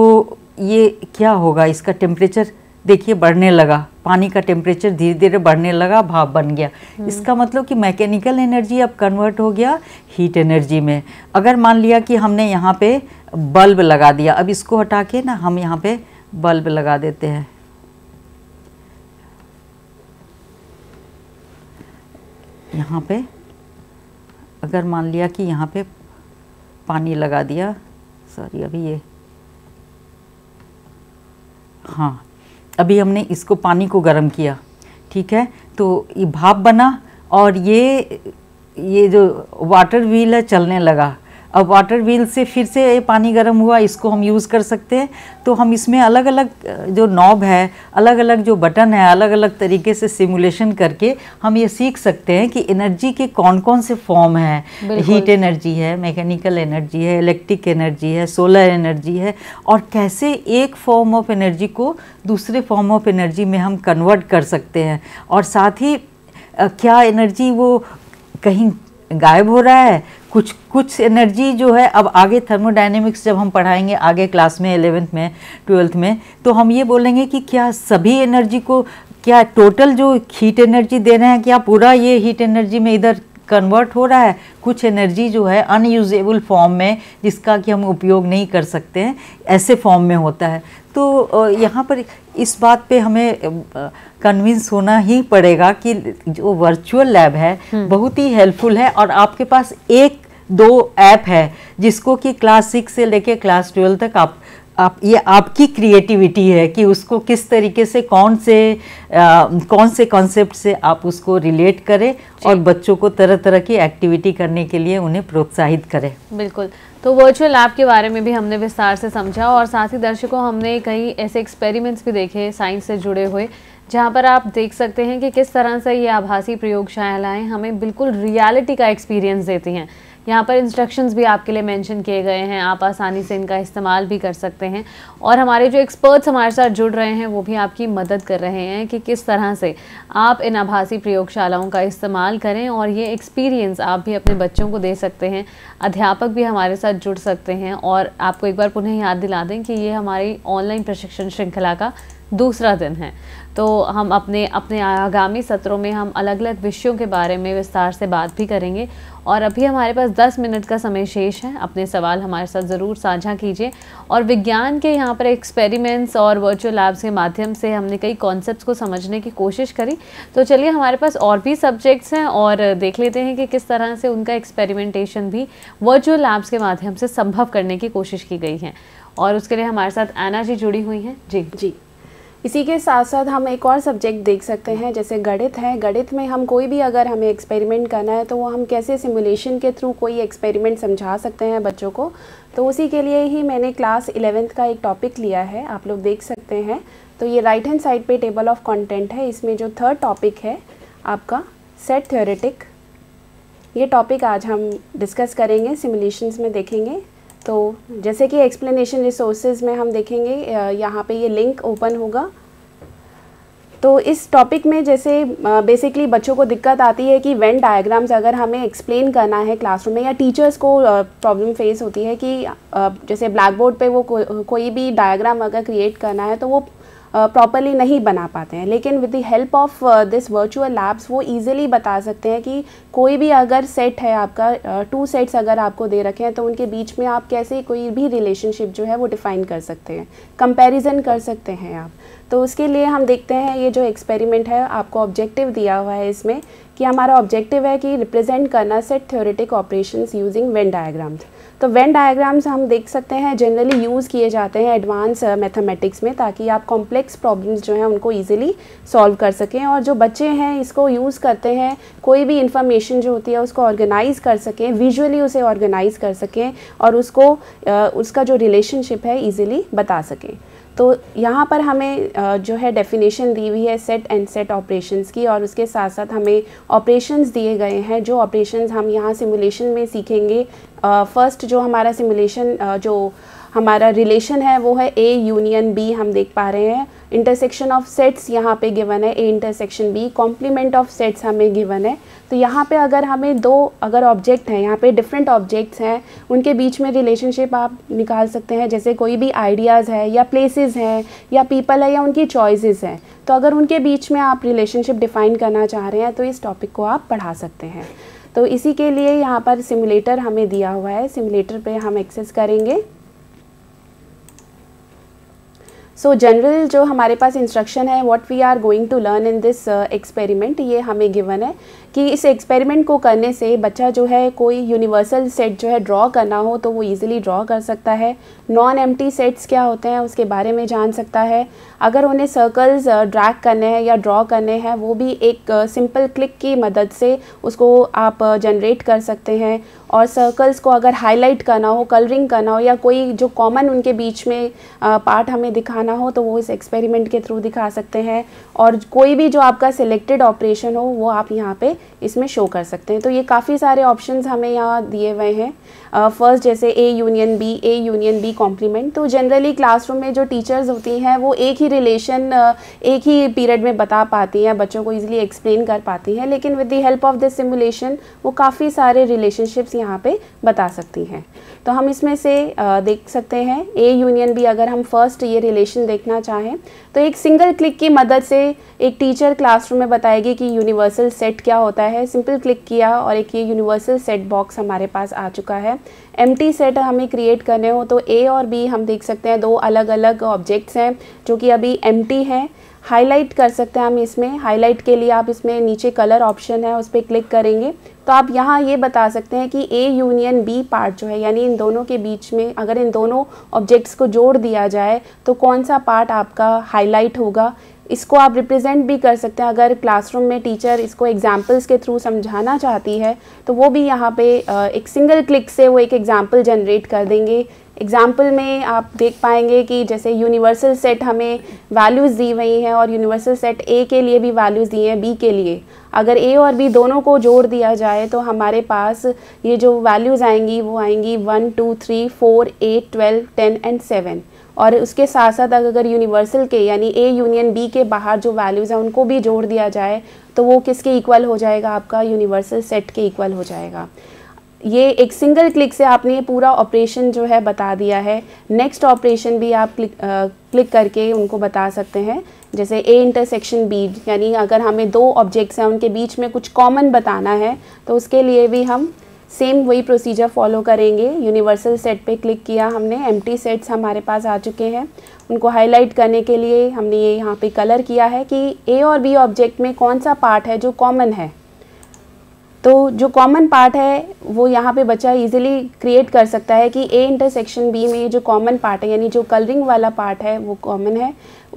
Speaker 2: ये क्या होगा इसका टेम्परेचर देखिए बढ़ने लगा पानी का टेम्परेचर धीरे धीरे बढ़ने लगा भाप बन गया हम्म। इसका मतलब कि मैकेनिकल एनर्जी अब कन्वर्ट हो गया हीट एनर्जी में अगर मान लिया कि हमने यहाँ पे बल्ब लगा दिया अब इसको हटा के ना हम यहाँ पे बल्ब लगा देते हैं यहाँ पे अगर मान लिया कि यहाँ पे पानी लगा दिया सॉरी अभी ये हाँ अभी हमने इसको पानी को गर्म किया ठीक है तो ये भाप बना और ये ये जो वाटर व्हील है चलने लगा अब वाटर व्हील से फिर से ये पानी गर्म हुआ इसको हम यूज़ कर सकते हैं तो हम इसमें अलग अलग जो नॉब है अलग अलग जो बटन है अलग अलग तरीके से सिमुलेशन करके हम ये सीख सकते हैं कि एनर्जी के कौन कौन से फॉर्म हैं हीट एनर्जी है मैकेनिकल एनर्जी है इलेक्ट्रिक एनर्जी है सोलर एनर्जी है और कैसे एक फॉर्म ऑफ एनर्जी को दूसरे फॉर्म ऑफ एनर्जी में हम कन्वर्ट कर सकते हैं और साथ ही क्या एनर्जी वो कहीं गायब हो रहा है कुछ कुछ एनर्जी जो है अब आगे थर्मोडाइनेमिक्स जब हम पढ़ाएंगे आगे क्लास में एलेवेंथ में ट्वेल्थ में तो हम ये बोलेंगे कि क्या सभी एनर्जी को क्या टोटल जो हीट एनर्जी दे रहे हैं क्या पूरा ये हीट एनर्जी में इधर कन्वर्ट हो रहा है कुछ एनर्जी जो है अनयूजेबल फॉर्म में जिसका कि हम उपयोग नहीं कर सकते हैं ऐसे फॉर्म में होता है तो यहाँ पर इस बात पे हमें कन्विंस होना ही पड़ेगा कि जो वर्चुअल लैब है हम्म। बहुत ही हेल्पफुल है और आपके पास एक दो ऐप है जिसको कि क्लास सिक्स से लेके क्लास ट्वेल्व तक आप आप ये आपकी क्रिएटिविटी है कि उसको किस तरीके से कौन से आ, कौन से कॉन्सेप्ट से आप उसको रिलेट करें और बच्चों को तरह तरह की एक्टिविटी करने के लिए उन्हें प्रोत्साहित करें
Speaker 1: बिल्कुल तो वर्चुअल ऐप के बारे में भी हमने विस्तार से समझा और साथ ही दर्शकों हमने कई ऐसे एक्सपेरिमेंट्स भी देखे साइंस से जुड़े हुए जहाँ पर आप देख सकते हैं कि किस तरह से ये आभासी प्रयोगशालाएँ हमें बिल्कुल रियलिटी का एक्सपीरियंस देती हैं यहाँ पर इंस्ट्रक्शंस भी आपके लिए मेंशन किए गए हैं आप आसानी से इनका इस्तेमाल भी कर सकते हैं और हमारे जो एक्सपर्ट्स हमारे साथ जुड़ रहे हैं वो भी आपकी मदद कर रहे हैं कि किस तरह से आप इन आभासी प्रयोगशालाओं का इस्तेमाल करें और ये एक्सपीरियंस आप भी अपने बच्चों को दे सकते हैं अध्यापक भी हमारे साथ जुड़ सकते हैं और आपको एक बार पुनः याद दिला दें कि ये हमारी ऑनलाइन प्रशिक्षण श्रृंखला का दूसरा दिन है तो हम अपने अपने आगामी सत्रों में हम अलग अलग विषयों के बारे में विस्तार से बात भी करेंगे और अभी हमारे पास 10 मिनट का समय शेष है अपने सवाल हमारे साथ ज़रूर साझा कीजिए और विज्ञान के यहाँ पर एक्सपेरिमेंट्स और वर्चुअल लैब्स के माध्यम से हमने कई कॉन्सेप्ट्स को समझने की कोशिश करी तो चलिए हमारे पास और भी सब्जेक्ट्स हैं और देख लेते हैं कि किस तरह से उनका एक्सपेरिमेंटेशन भी वर्चुअल लैब्स के माध्यम से संभव करने की कोशिश की गई है और उसके लिए हमारे साथ एना जी जुड़ी हुई
Speaker 3: हैं जी जी इसी के साथ साथ हम एक और सब्जेक्ट देख सकते हैं जैसे गणित है गणित में हम कोई भी अगर हमें एक्सपेरिमेंट करना है तो वो हम कैसे सिमुलेशन के थ्रू कोई एक्सपेरिमेंट समझा सकते हैं बच्चों को तो उसी के लिए ही मैंने क्लास इलेवेंथ का एक टॉपिक लिया है आप लोग देख सकते हैं तो ये राइट हैंड साइड पे टेबल ऑफ कंटेंट है इसमें जो थर्ड टॉपिक है आपका सेट थ्योरेटिक ये टॉपिक आज हम डिस्कस करेंगे सिमुलेशंस में देखेंगे तो जैसे कि एक्सप्लेनेशन रिसोर्सेज में हम देखेंगे यहाँ पे ये लिंक ओपन होगा तो इस टॉपिक में जैसे बेसिकली बच्चों को दिक्कत आती है कि वेन डायग्राम्स अगर हमें एक्सप्लेन करना है क्लासरूम में या टीचर्स को प्रॉब्लम फेस होती है कि जैसे ब्लैक बोर्ड पर वो को, कोई भी डायग्राम अगर क्रिएट करना है तो वो प्रॉपरली नहीं बना पाते हैं लेकिन with the help of this virtual labs वो ईजिली बता सकते हैं कि कोई भी अगर सेट है आपका टू सेट्स अगर आपको दे रखे हैं तो उनके बीच में आप कैसे कोई भी रिलेशनशिप जो है वो डिफ़ाइन कर सकते हैं कंपेरिजन कर सकते हैं आप तो उसके लिए हम देखते हैं ये जो एक्सपेरिमेंट है आपको ऑब्जेक्टिव दिया हुआ है इसमें कि हमारा ऑब्जेक्टिव है कि रिप्रेजेंट करना set theoretic operations using Venn diagrams तो वेन डायग्राम्स हम देख सकते हैं जनरली यूज़ किए जाते हैं एडवांस मैथमेटिक्स uh, में ताकि आप कॉम्प्लेक्स प्रॉब्लम्स जो हैं उनको ईजिली सॉल्व कर सकें और जो बच्चे हैं इसको यूज़ करते हैं कोई भी इन्फॉर्मेशन जो होती है उसको ऑर्गेनाइज़ कर सकें विजुअली उसे ऑर्गेनाइज़ कर सकें और उसको uh, उसका जो रिलेशनशिप है ईजिली बता सकें तो यहाँ पर हमें जो है डेफिनेशन दी हुई है सेट एंड सेट ऑपरेशंस की और उसके साथ साथ हमें ऑपरेशंस दिए गए हैं जो ऑपरेशंस हम यहाँ सिमुलेशन में सीखेंगे फर्स्ट जो हमारा सिमुलेशन जो हमारा रिलेशन है वो है ए यूनियन बी हम देख पा रहे हैं इंटरसेक्शन ऑफ सेट्स यहाँ पे गिवन है A intersection B complement of sets हमें गिवन है तो यहाँ पे अगर हमें दो अगर ऑब्जेक्ट हैं यहाँ पे डिफरेंट ऑब्जेक्ट्स हैं उनके बीच में रिलेशनशिप आप निकाल सकते हैं जैसे कोई भी आइडियाज़ है या प्लेसेस हैं या पीपल है या उनकी चॉइसेस हैं तो अगर उनके बीच में आप रिलेशनशिप डिफ़ाइन करना चाह रहे हैं तो इस टॉपिक को आप पढ़ा सकते हैं तो इसी के लिए यहाँ पर सिमुलेटर हमें दिया हुआ है सिमुलेटर पर हम एक्सेस करेंगे सो so जनरल जो हमारे पास इंस्ट्रक्शन है what we are going to learn in this experiment ये हमें गिवन है कि इस एक्सपेरिमेंट को करने से बच्चा जो है कोई यूनिवर्सल सेट जो है ड्रॉ करना हो तो वो ईजिली ड्रॉ कर सकता है नॉन एम्प्टी सेट्स क्या होते हैं उसके बारे में जान सकता है अगर उन्हें सर्कल्स ड्रैग करने हैं या ड्रॉ करने हैं वो भी एक सिंपल क्लिक की मदद से उसको आप जनरेट कर सकते हैं और सर्कल्स को अगर हाईलाइट करना हो कलरिंग करना हो या कोई जो कॉमन उनके बीच में पार्ट हमें दिखाना हो तो वो इस एक्सपेरिमेंट के थ्रू दिखा सकते हैं और कोई भी जो आपका सिलेक्टेड ऑपरेशन हो वो आप यहाँ पे इसमें शो कर सकते हैं तो ये काफ़ी सारे ऑप्शन हमें यहाँ दिए हुए हैं फर्स्ट जैसे A union B A union B complement तो जनरली क्लासरूम में जो टीचर्स होती हैं वो एक ही रिलेशन एक ही पीरियड में बता पाती हैं बच्चों को ईजिली एक्सप्लेन कर पाती हैं लेकिन with the help of this simulation वो काफ़ी सारे रिलेशनशिप्स यहाँ पर बता सकती हैं तो हम इसमें से देख सकते हैं ए यूनियन बी अगर हम फर्स्ट ये रिलेशन देखना चाहें तो एक सिंगल क्लिक की मदद से एक टीचर क्लासरूम में बताएगी कि यूनिवर्सल सेट क्या होता है सिंपल क्लिक किया और एक ये यूनिवर्सल सेट बॉक्स हमारे पास आ चुका है एम सेट हमें क्रिएट करने हो तो ए और बी हम देख सकते हैं दो अलग अलग ऑब्जेक्ट्स हैं जो कि अभी एम है हाईलाइट कर सकते हैं हम इसमें हाईलाइट के लिए आप इसमें नीचे कलर ऑप्शन है उस पर क्लिक करेंगे तो आप यहाँ ये बता सकते हैं कि ए यूनियन बी पार्ट जो है यानी इन दोनों के बीच में अगर इन दोनों ऑब्जेक्ट्स को जोड़ दिया जाए तो कौन सा पार्ट आपका हाईलाइट होगा इसको आप रिप्रेजेंट भी कर सकते हैं अगर क्लासरूम में टीचर इसको एग्जाम्पल्स के थ्रू समझाना चाहती है तो वो भी यहाँ पे एक सिंगल क्लिक से वो एक एग्ज़ाम्पल जनरेट कर देंगे एग्जाम्पल में आप देख पाएंगे कि जैसे यूनिवर्सल सेट हमें वैल्यूज़ दी हुई हैं और यूनिवर्सल सेट ए के लिए भी वैल्यूज़ दी हैं बी के लिए अगर ए और बी दोनों को जोड़ दिया जाए तो हमारे पास ये जो वैल्यूज़ आएंगी वो आएंगी one two three four eight twelve ten and seven और उसके साथ साथ अगर यूनिवर्सल के यानी ए यूनियन बी के बाहर जो वैल्यूज़ हैं उनको भी जोड़ दिया जाए तो वो किसके इक्वल हो जाएगा आपका यूनिवर्सल सेट के इक्वल हो जाएगा ये एक सिंगल क्लिक से आपने ये पूरा ऑपरेशन जो है बता दिया है नेक्स्ट ऑपरेशन भी आप क्लिक आ, क्लिक करके उनको बता सकते हैं जैसे ए इंटरसेक्शन बी यानी अगर हमें दो ऑब्जेक्ट्स हैं उनके बीच में कुछ कॉमन बताना है तो उसके लिए भी हम सेम वही प्रोसीजर फॉलो करेंगे यूनिवर्सल सेट पे क्लिक किया हमने एम सेट्स हमारे पास आ चुके हैं उनको हाईलाइट करने के लिए हमने ये यहाँ पे कलर किया है कि ए और बी ऑब्जेक्ट में कौन सा पार्ट है जो कॉमन है तो जो कॉमन पार्ट है वो यहाँ पे बच्चा इजीली क्रिएट कर सकता है कि ए इंटरसेक्शन बी में जो कॉमन पार्ट है यानी जो कलरिंग वाला पार्ट है वो कॉमन है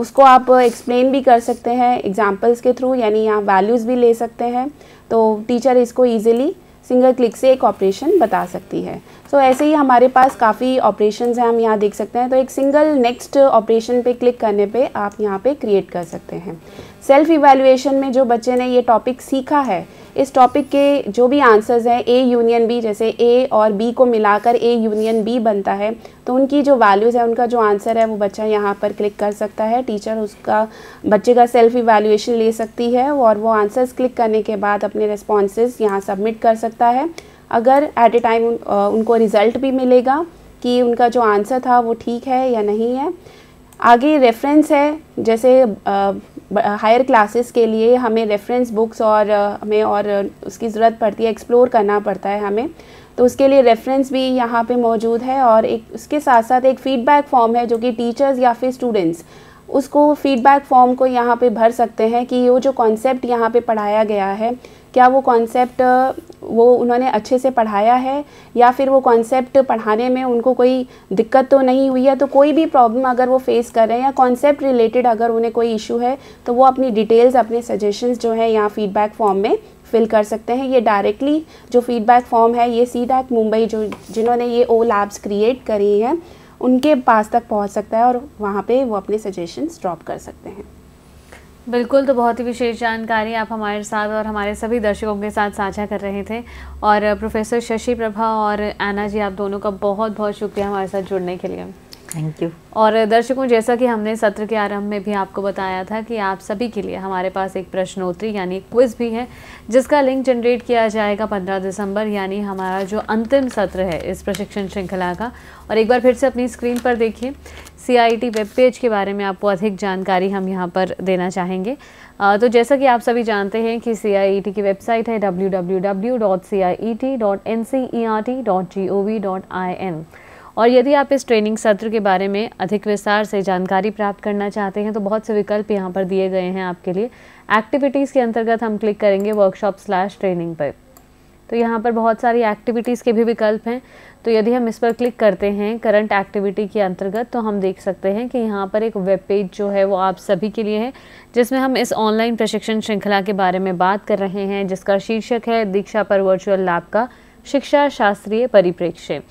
Speaker 3: उसको आप एक्सप्लेन भी कर सकते हैं एग्जाम्पल्स के थ्रू यानी यहाँ वैल्यूज़ भी ले सकते हैं तो टीचर इसको ईजिली सिंगल क्लिक से एक ऑपरेशन बता सकती है सो so, ऐसे ही हमारे पास काफ़ी ऑपरेशन हैं हम यहाँ देख सकते हैं तो एक सिंगल नेक्स्ट ऑपरेशन पे क्लिक करने पे आप यहाँ पे क्रिएट कर सकते हैं सेल्फ इवेल्युएशन में जो बच्चे ने ये टॉपिक सीखा है इस टॉपिक के जो भी आंसर्स हैं ए यूनियन बी जैसे ए और बी को मिलाकर ए यूनियन बी बनता है तो उनकी जो वैल्यूज़ है उनका जो आंसर है वो बच्चा यहाँ पर क्लिक कर सकता है टीचर उसका बच्चे का सेल्फ इवेल्यूएशन ले सकती है और वो आंसर्स क्लिक करने के बाद अपने रिस्पॉन्सेज यहाँ सबमिट कर सकता है अगर एट ए टाइम उनको रिज़ल्ट भी मिलेगा कि उनका जो आंसर था वो ठीक है या नहीं है आगे रेफरेंस है जैसे आ, हायर क्लासेस के लिए हमें रेफरेंस बुक्स और हमें और उसकी ज़रूरत पड़ती है एक्सप्लोर करना पड़ता है हमें तो उसके लिए रेफरेंस भी यहाँ पे मौजूद है और एक उसके साथ साथ एक फ़ीडबैक फॉर्म है जो कि टीचर्स या फिर स्टूडेंट्स उसको फ़ीडबैक फॉर्म को यहाँ पे भर सकते हैं कि वो जो कॉन्सेप्ट यहाँ पे पढ़ाया गया है क्या वो कॉन्सेप्ट वो उन्होंने अच्छे से पढ़ाया है या फिर वो कॉन्सेप्ट पढ़ाने में उनको कोई दिक्कत तो नहीं हुई है तो कोई भी प्रॉब्लम अगर वो फेस कर रहे हैं या कॉन्सेप्ट रिलेटेड अगर उन्हें कोई इशू है तो वो अपनी डिटेल्स अपने सजेशंस जो है यहाँ फीडबैक फॉर्म में फिल कर सकते हैं ये डायरेक्टली जो फीडबैक फॉर्म है ये सी डैक मुंबई जो जिन्होंने ये ओ लैब्स क्रिएट करी हैं उनके पास तक पहुंच सकता है और वहाँ पे वो अपने सजेशंस ड्रॉप कर सकते हैं
Speaker 1: बिल्कुल तो बहुत ही विशेष जानकारी आप हमारे साथ और हमारे सभी दर्शकों के साथ साझा कर रहे थे और प्रोफेसर शशि प्रभा और एना जी आप दोनों का बहुत बहुत शुक्रिया हमारे साथ जुड़ने के लिए थैंक यू और दर्शकों जैसा कि हमने सत्र के आरंभ में भी आपको बताया था कि आप सभी के लिए हमारे पास एक प्रश्नोत्तरी यानी क्विज भी है जिसका लिंक जनरेट किया जाएगा 15 दिसंबर यानी हमारा जो अंतिम सत्र है इस प्रशिक्षण श्रृंखला का और एक बार फिर से अपनी स्क्रीन पर देखिए सी वेब पेज के बारे में आपको अधिक जानकारी हम यहाँ पर देना चाहेंगे तो जैसा कि आप सभी जानते हैं कि सी e की वेबसाइट है डब्ल्यू और यदि आप इस ट्रेनिंग सत्र के बारे में अधिक विस्तार से जानकारी प्राप्त करना चाहते हैं तो बहुत से विकल्प यहाँ पर दिए गए हैं आपके लिए एक्टिविटीज़ के अंतर्गत हम क्लिक करेंगे वर्कशॉप स्लैश ट्रेनिंग पर तो यहाँ पर बहुत सारी एक्टिविटीज़ के भी विकल्प हैं तो यदि हम इस पर क्लिक करते हैं करंट एक्टिविटी के अंतर्गत तो हम देख सकते हैं कि यहाँ पर एक वेब पेज जो है वो आप सभी के लिए है जिसमें हम इस ऑनलाइन प्रशिक्षण श्रृंखला के बारे में बात कर रहे हैं जिसका शीर्षक है दीक्षा पर वर्चुअल लैब का शिक्षा शास्त्रीय परिप्रेक्ष्य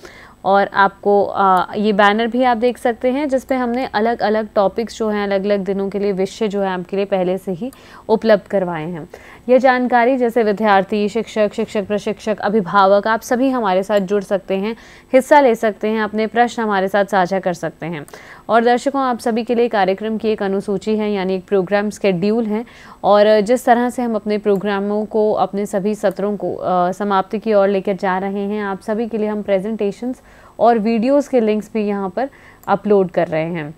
Speaker 1: और आपको आ, ये बैनर भी आप देख सकते हैं जिस पे हमने अलग अलग टॉपिक्स जो हैं अलग अलग दिनों के लिए विषय जो है आपके लिए पहले से ही उपलब्ध करवाए हैं यह जानकारी जैसे विद्यार्थी शिक्षक शिक्षक प्रशिक्षक अभिभावक आप सभी हमारे साथ जुड़ सकते हैं हिस्सा ले सकते हैं अपने प्रश्न हमारे साथ साझा कर सकते हैं और दर्शकों आप सभी के लिए कार्यक्रम की एक अनुसूची है यानी एक प्रोग्राम स्केड्यूल है और जिस तरह से हम अपने प्रोग्रामों को अपने सभी सत्रों को समाप्ति की ओर लेकर जा रहे हैं आप सभी के लिए हम प्रेजेंटेशंस और वीडियोस के लिंक्स भी यहाँ पर अपलोड कर रहे हैं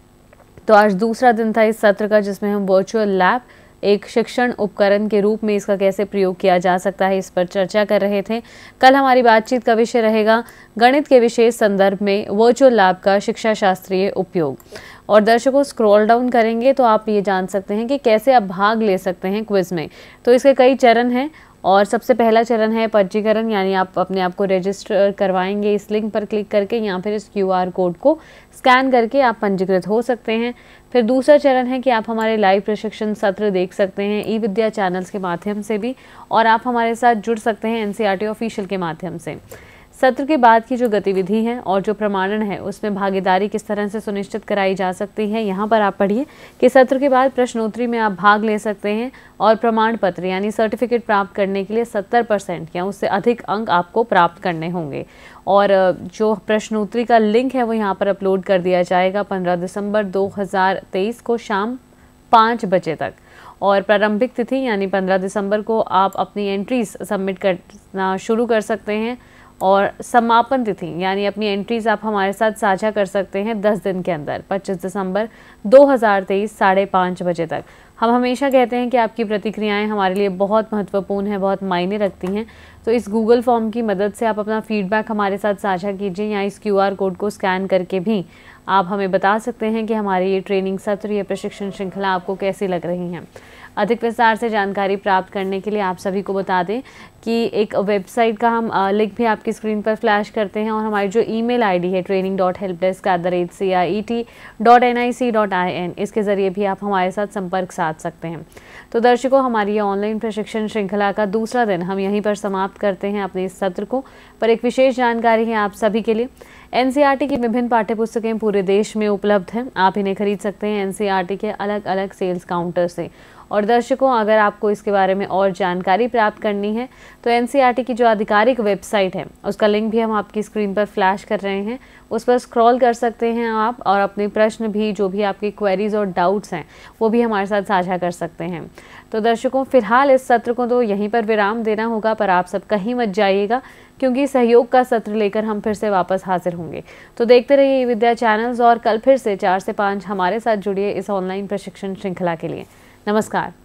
Speaker 1: तो आज दूसरा दिन था इस सत्र का जिसमें हम वर्चुअल लैब एक शिक्षण उपकरण के रूप में इसका कैसे प्रयोग किया जा सकता है इस पर चर्चा कर रहे थे कल हमारी बातचीत का विषय रहेगा गणित के विशेष संदर्भ में वर्चुअल लैब का शिक्षा शास्त्रीय उपयोग और दर्शकों स्क्रॉल डाउन करेंगे तो आप ये जान सकते हैं कि कैसे आप भाग ले सकते हैं क्विज़ में तो इसके कई चरण हैं और सबसे पहला चरण है पंजीकरण यानी आप अपने आप को रजिस्टर करवाएंगे इस लिंक पर क्लिक करके या फिर इस क्यूआर कोड को स्कैन करके आप पंजीकृत हो सकते हैं फिर दूसरा चरण है कि आप हमारे लाइव प्रशिक्षण सत्र देख सकते हैं ई विद्या चैनल्स के माध्यम से भी और आप हमारे साथ जुड़ सकते हैं एन ऑफिशियल e के माध्यम से सत्र के बाद की जो गतिविधि है और जो प्रमाणन है उसमें भागीदारी किस तरह से सुनिश्चित कराई जा सकती है यहाँ पर आप पढ़िए कि सत्र के बाद प्रश्नोत्तरी में आप भाग ले सकते हैं और प्रमाण पत्र यानी सर्टिफिकेट प्राप्त करने के लिए 70 परसेंट या उससे अधिक अंक आपको प्राप्त करने होंगे और जो प्रश्नोत्तरी का लिंक है वो यहाँ पर अपलोड कर दिया जाएगा 15 दिसंबर 2023 को शाम पाँच बजे तक और प्रारंभिक तिथि यानी 15 दिसंबर को आप अपनी एंट्रीज सबमिट करना शुरू कर सकते हैं और समापन तिथि यानी अपनी एंट्रीज आप हमारे साथ साझा कर सकते हैं 10 दिन के अंदर 25 दिसंबर 2023 साढ़े पाँच बजे तक हम हमेशा कहते हैं कि आपकी प्रतिक्रियाएं हमारे लिए बहुत महत्वपूर्ण हैं बहुत मायने रखती हैं तो इस गूगल फॉर्म की मदद से आप अपना फीडबैक हमारे साथ साझा कीजिए या इस क्यू कोड को स्कैन करके भी आप हमें बता सकते हैं कि हमारी ये ट्रेनिंग सत्र ये प्रशिक्षण श्रृंखला आपको कैसी लग रही हैं अधिक विस्तार से जानकारी प्राप्त करने के लिए आप सभी को बता दें कि एक वेबसाइट का हम लिंक भी आपकी स्क्रीन पर फ्लैश करते हैं और हमारी जो ईमेल आईडी है training dot help desk at the rate C I E T dot N I C dot I N इसके ज़रिए भी आप हमारे साथ संपर्क साध सकते हैं तो दर्शकों हमारी ये ऑनलाइन प्रशिक्षण श्रृंखला का दूसरा दिन हम यहीं पर समाप्त करते हैं अपने इस सत्र को पर एक विशेष जानकारी है आप सभी के लिए एन e की विभिन्न पाठ्यपुस्तकें पूरे देश में उपलब्ध हैं आप इन्हें खरीद सकते हैं एन e के अलग अलग सेल्स काउंटर से और दर्शकों अगर आपको इसके बारे में और जानकारी प्राप्त करनी है तो एन e की जो आधिकारिक वेबसाइट है उसका लिंक भी हम आपकी स्क्रीन पर फ्लैश कर रहे हैं उस पर स्क्रॉल कर सकते हैं आप और अपने प्रश्न भी जो भी आपकी क्वेरीज़ और डाउट्स हैं वो भी हमारे साथ साझा कर सकते हैं तो दर्शकों फिलहाल इस सत्र को तो यहीं पर विराम देना होगा पर आप सब कहीं मत जाइएगा क्योंकि सहयोग का सत्र लेकर हम फिर से वापस हाजिर होंगे तो देखते रहिए विद्या चैनल्स और कल फिर से चार से पाँच हमारे साथ जुड़िए इस ऑनलाइन प्रशिक्षण श्रृंखला के लिए नमस्कार